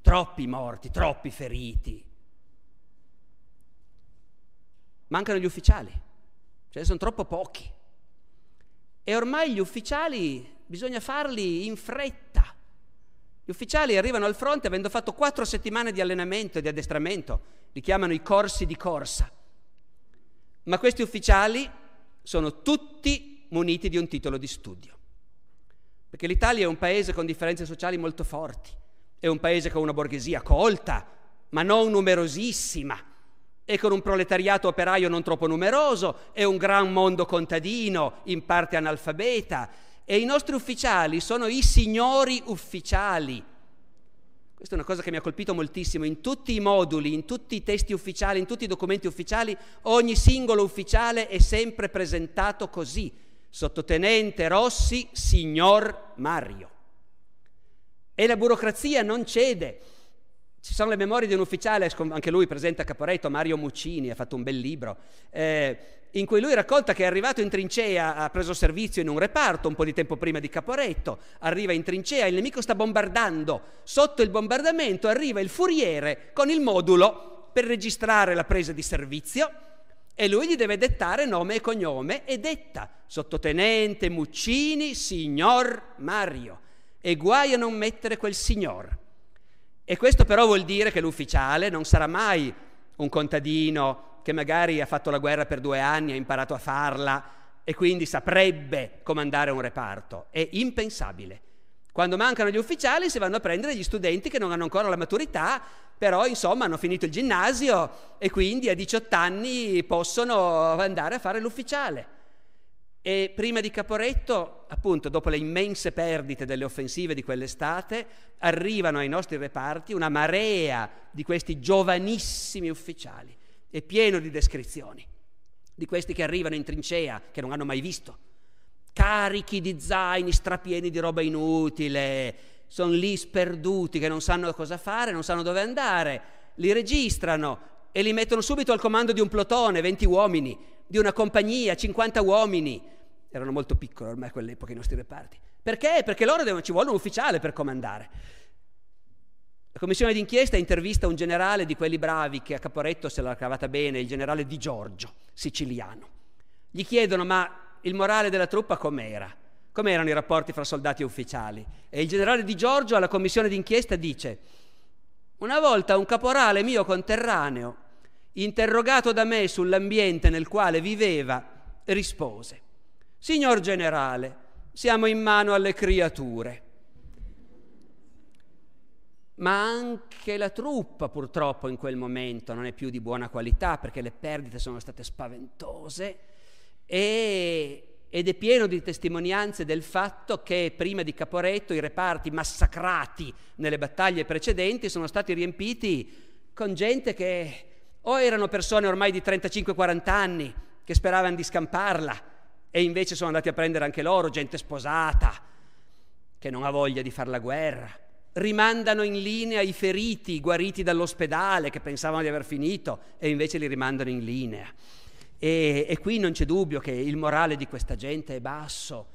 Troppi morti, troppi feriti. Mancano gli ufficiali, cioè sono troppo pochi. E ormai gli ufficiali bisogna farli in fretta. Gli ufficiali arrivano al fronte avendo fatto quattro settimane di allenamento e di addestramento li chiamano i corsi di corsa. Ma questi ufficiali sono tutti muniti di un titolo di studio. Perché l'Italia è un paese con differenze sociali molto forti, è un paese con una borghesia colta, ma non numerosissima, e con un proletariato operaio non troppo numeroso, e un gran mondo contadino, in parte analfabeta, e i nostri ufficiali sono i signori ufficiali questa è una cosa che mi ha colpito moltissimo. In tutti i moduli, in tutti i testi ufficiali, in tutti i documenti ufficiali, ogni singolo ufficiale è sempre presentato così. Sottotenente Rossi, signor Mario. E la burocrazia non cede. Ci sono le memorie di un ufficiale, anche lui presente a Caporetto, Mario Muccini, ha fatto un bel libro, eh, in cui lui racconta che è arrivato in trincea, ha preso servizio in un reparto un po' di tempo prima di Caporetto, arriva in trincea, il nemico sta bombardando, sotto il bombardamento arriva il furiere con il modulo per registrare la presa di servizio e lui gli deve dettare nome e cognome e detta sottotenente Muccini, signor Mario. E guai a non mettere quel signor. E questo però vuol dire che l'ufficiale non sarà mai un contadino che magari ha fatto la guerra per due anni, ha imparato a farla e quindi saprebbe comandare un reparto. È impensabile. Quando mancano gli ufficiali si vanno a prendere gli studenti che non hanno ancora la maturità, però insomma hanno finito il ginnasio e quindi a 18 anni possono andare a fare l'ufficiale. E prima di Caporetto, appunto, dopo le immense perdite delle offensive di quell'estate, arrivano ai nostri reparti una marea di questi giovanissimi ufficiali. È pieno di descrizioni, di questi che arrivano in trincea, che non hanno mai visto, carichi di zaini, strapieni di roba inutile, sono lì sperduti, che non sanno cosa fare, non sanno dove andare, li registrano e li mettono subito al comando di un plotone, 20 uomini, di una compagnia, 50 uomini erano molto piccoli ormai quell'epoca i nostri reparti. Perché? Perché loro devono, ci vuole un ufficiale per comandare. La commissione d'inchiesta intervista un generale di quelli bravi che a Caporetto se l'ha cavata bene, il generale Di Giorgio, siciliano. Gli chiedono ma il morale della truppa com'era? Com'erano i rapporti fra soldati e ufficiali? E il generale Di Giorgio alla commissione d'inchiesta dice una volta un caporale mio conterraneo, interrogato da me sull'ambiente nel quale viveva, rispose Signor generale, siamo in mano alle creature. Ma anche la truppa purtroppo in quel momento non è più di buona qualità perché le perdite sono state spaventose e, ed è pieno di testimonianze del fatto che prima di Caporetto i reparti massacrati nelle battaglie precedenti sono stati riempiti con gente che o erano persone ormai di 35-40 anni che speravano di scamparla, e invece sono andati a prendere anche loro gente sposata, che non ha voglia di fare la guerra. Rimandano in linea i feriti, i guariti dall'ospedale, che pensavano di aver finito, e invece li rimandano in linea. E, e qui non c'è dubbio che il morale di questa gente è basso,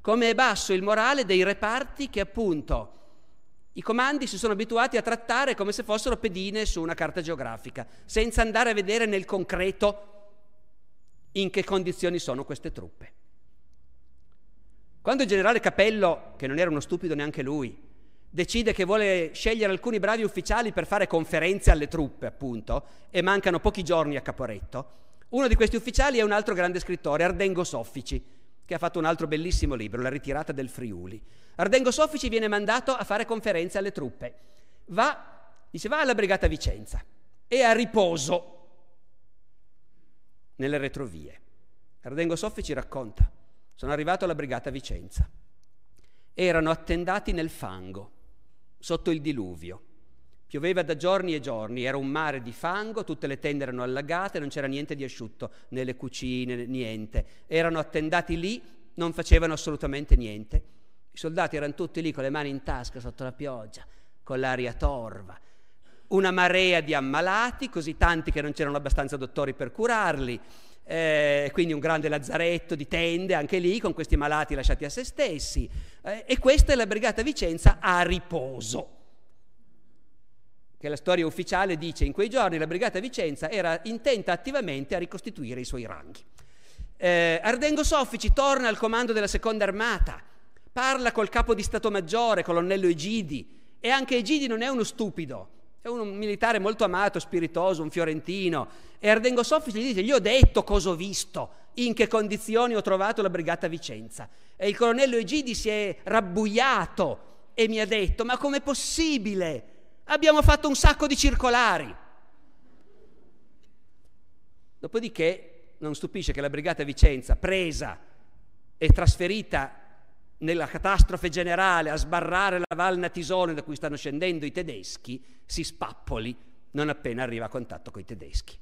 come è basso il morale dei reparti che appunto i comandi si sono abituati a trattare come se fossero pedine su una carta geografica, senza andare a vedere nel concreto in che condizioni sono queste truppe. Quando il generale Capello, che non era uno stupido neanche lui, decide che vuole scegliere alcuni bravi ufficiali per fare conferenze alle truppe, appunto, e mancano pochi giorni a Caporetto, uno di questi ufficiali è un altro grande scrittore, Ardengo Soffici, che ha fatto un altro bellissimo libro, La ritirata del Friuli. Ardengo Soffici viene mandato a fare conferenze alle truppe. Va, dice, va alla brigata Vicenza e a riposo nelle retrovie. Ardengo Soffi ci racconta, sono arrivato alla brigata Vicenza. Erano attendati nel fango, sotto il diluvio. Pioveva da giorni e giorni, era un mare di fango, tutte le tende erano allagate, non c'era niente di asciutto nelle cucine, niente. Erano attendati lì, non facevano assolutamente niente. I soldati erano tutti lì con le mani in tasca sotto la pioggia, con l'aria torva, una marea di ammalati, così tanti che non c'erano abbastanza dottori per curarli, eh, quindi un grande lazzaretto di tende anche lì con questi malati lasciati a se stessi. Eh, e questa è la Brigata Vicenza a riposo che la storia ufficiale dice in quei giorni la Brigata Vicenza era intenta attivamente a ricostituire i suoi ranghi. Eh, Ardengo Soffici torna al comando della seconda armata, parla col capo di Stato Maggiore, colonnello Egidi, e anche Egidi non è uno stupido, è un militare molto amato, spiritoso, un fiorentino. E Ardengo Soffici gli dice, gli ho detto cosa ho visto, in che condizioni ho trovato la brigata Vicenza. E il colonnello Egidi si è rabbuiato e mi ha detto, ma com'è possibile? Abbiamo fatto un sacco di circolari. Dopodiché non stupisce che la brigata Vicenza, presa e trasferita nella catastrofe generale a sbarrare la Val Natisone da cui stanno scendendo i tedeschi, si spappoli non appena arriva a contatto con i tedeschi.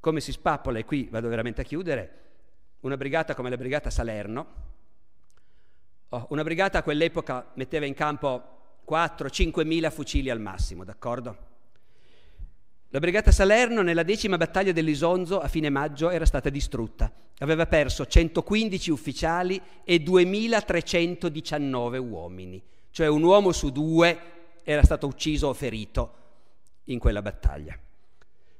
Come si spappola, e qui vado veramente a chiudere, una brigata come la brigata Salerno, oh, una brigata a quell'epoca metteva in campo 4-5 mila fucili al massimo, d'accordo? La brigata Salerno nella decima battaglia dell'Isonzo a fine maggio era stata distrutta. Aveva perso 115 ufficiali e 2319 uomini, cioè un uomo su due era stato ucciso o ferito in quella battaglia.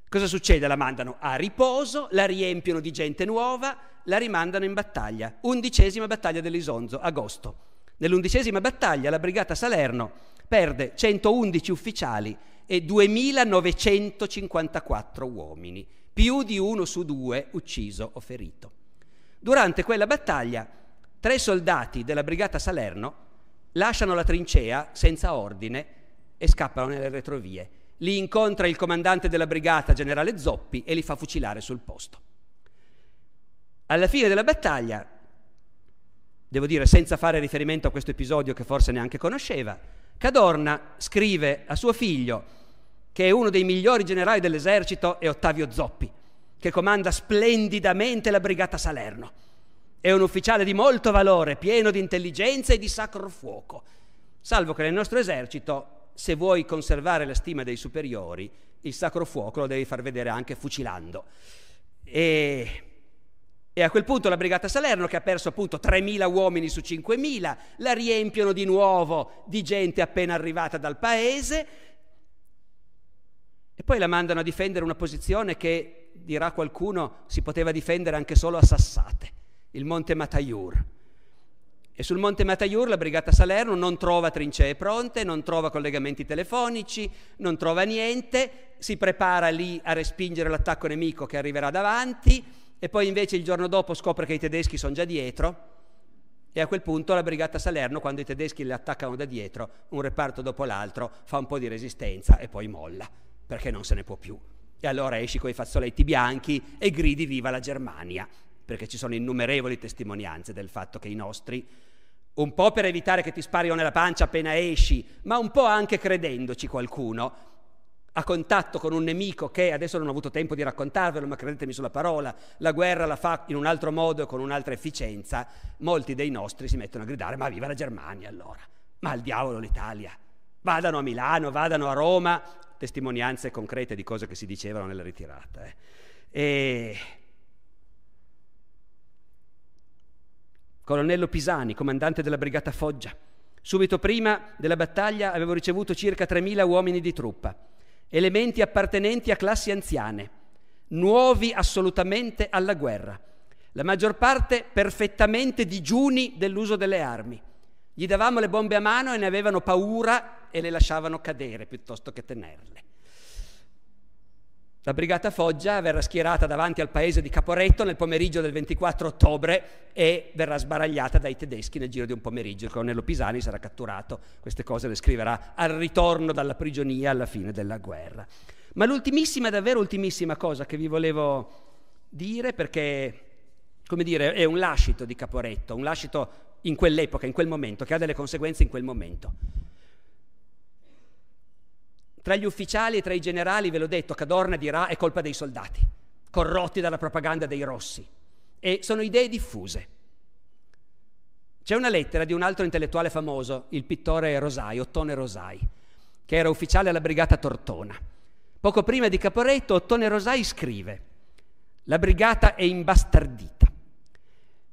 Cosa succede? La mandano a riposo, la riempiono di gente nuova, la rimandano in battaglia. Undicesima battaglia dell'Isonzo, agosto. Nell'undicesima battaglia la brigata Salerno perde 111 ufficiali, e 2.954 uomini, più di uno su due ucciso o ferito. Durante quella battaglia, tre soldati della brigata Salerno lasciano la trincea senza ordine e scappano nelle retrovie. Li incontra il comandante della brigata, generale Zoppi, e li fa fucilare sul posto. Alla fine della battaglia, devo dire senza fare riferimento a questo episodio che forse neanche conosceva, Cadorna scrive a suo figlio, che è uno dei migliori generali dell'esercito, è Ottavio Zoppi, che comanda splendidamente la brigata Salerno. È un ufficiale di molto valore, pieno di intelligenza e di sacro fuoco, salvo che nel nostro esercito, se vuoi conservare la stima dei superiori, il sacro fuoco lo devi far vedere anche fucilando. E e a quel punto la Brigata Salerno, che ha perso appunto 3.000 uomini su 5.000, la riempiono di nuovo di gente appena arrivata dal paese e poi la mandano a difendere una posizione che, dirà qualcuno, si poteva difendere anche solo a sassate, il Monte Mataiur. E sul Monte Mataiur la Brigata Salerno non trova trincee pronte, non trova collegamenti telefonici, non trova niente, si prepara lì a respingere l'attacco nemico che arriverà davanti e poi invece il giorno dopo scopre che i tedeschi sono già dietro e a quel punto la brigata Salerno, quando i tedeschi le attaccano da dietro, un reparto dopo l'altro, fa un po' di resistenza e poi molla, perché non se ne può più. E allora esci coi fazzoletti bianchi e gridi viva la Germania, perché ci sono innumerevoli testimonianze del fatto che i nostri, un po' per evitare che ti sparino nella pancia appena esci, ma un po' anche credendoci qualcuno, a contatto con un nemico che adesso non ho avuto tempo di raccontarvelo, ma credetemi sulla parola, la guerra la fa in un altro modo e con un'altra efficienza, molti dei nostri si mettono a gridare ma viva la Germania allora, ma al diavolo l'Italia, vadano a Milano, vadano a Roma, testimonianze concrete di cose che si dicevano nella ritirata. Eh. E... Colonnello Pisani, comandante della brigata Foggia, subito prima della battaglia avevo ricevuto circa 3.000 uomini di truppa elementi appartenenti a classi anziane, nuovi assolutamente alla guerra, la maggior parte perfettamente digiuni dell'uso delle armi. Gli davamo le bombe a mano e ne avevano paura e le lasciavano cadere piuttosto che tenerle. La brigata Foggia verrà schierata davanti al paese di Caporetto nel pomeriggio del 24 ottobre e verrà sbaragliata dai tedeschi nel giro di un pomeriggio. Il colonnello Pisani sarà catturato, queste cose le scriverà al ritorno dalla prigionia alla fine della guerra. Ma l'ultimissima, davvero ultimissima cosa che vi volevo dire, perché come dire, è un lascito di Caporetto, un lascito in quell'epoca, in quel momento, che ha delle conseguenze in quel momento. Tra gli ufficiali e tra i generali, ve l'ho detto, Cadorna dirà è colpa dei soldati, corrotti dalla propaganda dei rossi. E sono idee diffuse. C'è una lettera di un altro intellettuale famoso, il pittore Rosai, Ottone Rosai, che era ufficiale alla brigata Tortona. Poco prima di Caporetto, Ottone Rosai scrive: La brigata è imbastardita.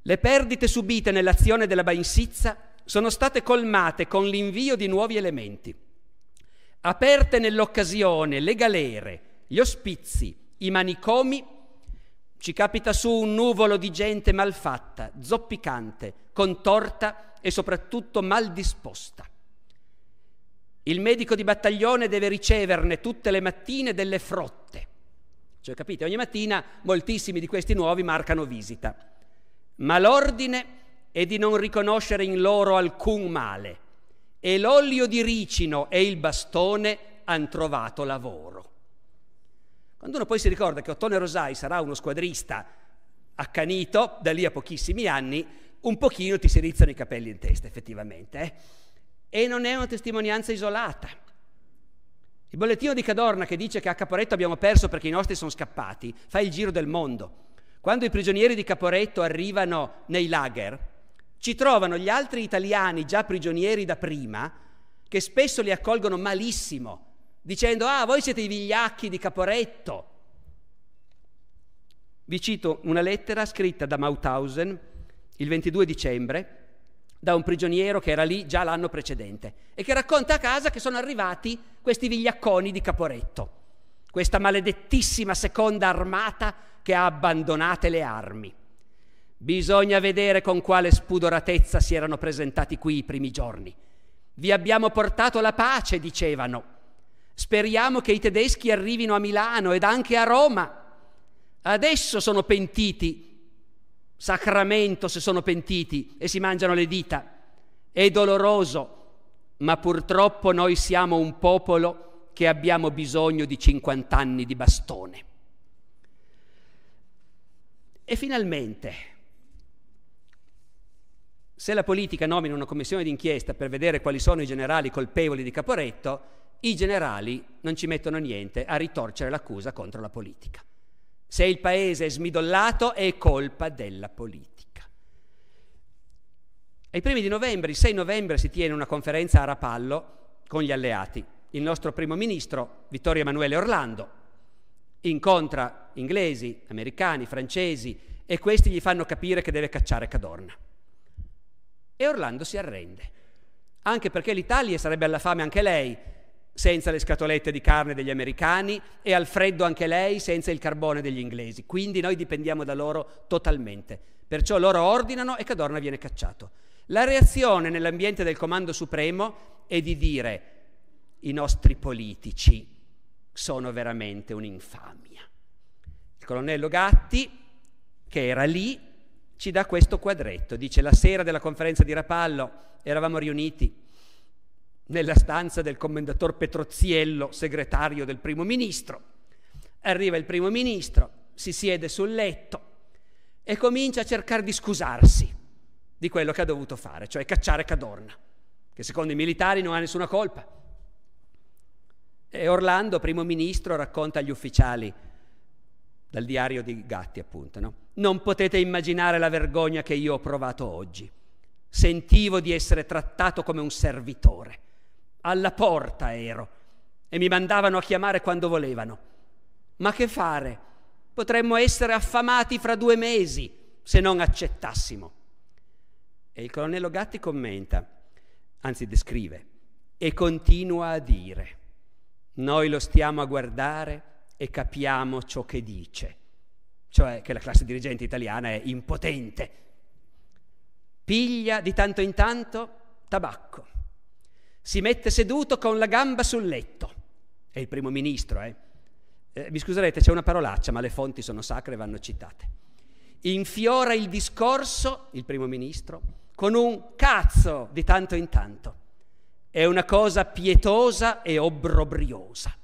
Le perdite subite nell'azione della Bainsizza sono state colmate con l'invio di nuovi elementi aperte nell'occasione le galere, gli ospizi, i manicomi, ci capita su un nuvolo di gente malfatta, zoppicante, contorta e soprattutto mal disposta. Il medico di battaglione deve riceverne tutte le mattine delle frotte. Cioè, capite, ogni mattina moltissimi di questi nuovi marcano visita. Ma l'ordine è di non riconoscere in loro alcun male, e l'olio di ricino e il bastone hanno trovato lavoro. Quando uno poi si ricorda che Ottone Rosai sarà uno squadrista accanito da lì a pochissimi anni, un pochino ti si rizzano i capelli in testa effettivamente. Eh? E non è una testimonianza isolata. Il bollettino di Cadorna che dice che a Caporetto abbiamo perso perché i nostri sono scappati fa il giro del mondo. Quando i prigionieri di Caporetto arrivano nei lager, ci trovano gli altri italiani già prigionieri da prima, che spesso li accolgono malissimo, dicendo ah voi siete i vigliacchi di Caporetto. Vi cito una lettera scritta da Mauthausen il 22 dicembre da un prigioniero che era lì già l'anno precedente e che racconta a casa che sono arrivati questi vigliacconi di Caporetto, questa maledettissima seconda armata che ha abbandonate le armi. Bisogna vedere con quale spudoratezza si erano presentati qui i primi giorni. Vi abbiamo portato la pace, dicevano. Speriamo che i tedeschi arrivino a Milano ed anche a Roma. Adesso sono pentiti, sacramento se sono pentiti e si mangiano le dita. È doloroso, ma purtroppo noi siamo un popolo che abbiamo bisogno di 50 anni di bastone. E finalmente, se la politica nomina una commissione d'inchiesta per vedere quali sono i generali colpevoli di Caporetto, i generali non ci mettono niente a ritorcere l'accusa contro la politica. Se il paese è smidollato è colpa della politica. Ai primi di novembre, il 6 novembre, si tiene una conferenza a Rapallo con gli alleati. Il nostro primo ministro, Vittorio Emanuele Orlando, incontra inglesi, americani, francesi e questi gli fanno capire che deve cacciare Cadorna. E Orlando si arrende, anche perché l'Italia sarebbe alla fame anche lei, senza le scatolette di carne degli americani e al freddo anche lei senza il carbone degli inglesi. Quindi noi dipendiamo da loro totalmente. Perciò loro ordinano e Cadorna viene cacciato. La reazione nell'ambiente del Comando Supremo è di dire i nostri politici sono veramente un'infamia. Il colonnello Gatti, che era lì, ci dà questo quadretto. Dice, la sera della conferenza di Rapallo eravamo riuniti nella stanza del commendator Petroziello, segretario del primo ministro. Arriva il primo ministro, si siede sul letto e comincia a cercare di scusarsi di quello che ha dovuto fare, cioè cacciare Cadorna, che secondo i militari non ha nessuna colpa. E Orlando, primo ministro, racconta agli ufficiali dal diario di Gatti appunto, no? non potete immaginare la vergogna che io ho provato oggi. Sentivo di essere trattato come un servitore. Alla porta ero e mi mandavano a chiamare quando volevano. Ma che fare? Potremmo essere affamati fra due mesi se non accettassimo. E il colonnello Gatti commenta, anzi descrive, e continua a dire, noi lo stiamo a guardare e capiamo ciò che dice, cioè che la classe dirigente italiana è impotente. Piglia di tanto in tanto tabacco, si mette seduto con la gamba sul letto, è il primo ministro, eh? eh mi scuserete, c'è una parolaccia, ma le fonti sono sacre e vanno citate. Infiora il discorso, il primo ministro, con un cazzo di tanto in tanto. È una cosa pietosa e obbrobriosa.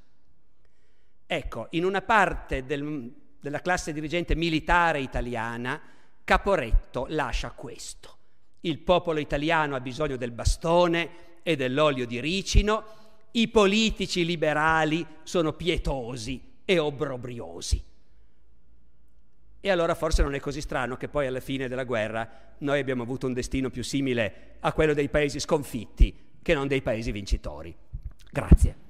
Ecco, in una parte del, della classe dirigente militare italiana, Caporetto lascia questo. Il popolo italiano ha bisogno del bastone e dell'olio di ricino, i politici liberali sono pietosi e obbrobriosi. E allora forse non è così strano che poi alla fine della guerra noi abbiamo avuto un destino più simile a quello dei paesi sconfitti che non dei paesi vincitori. Grazie.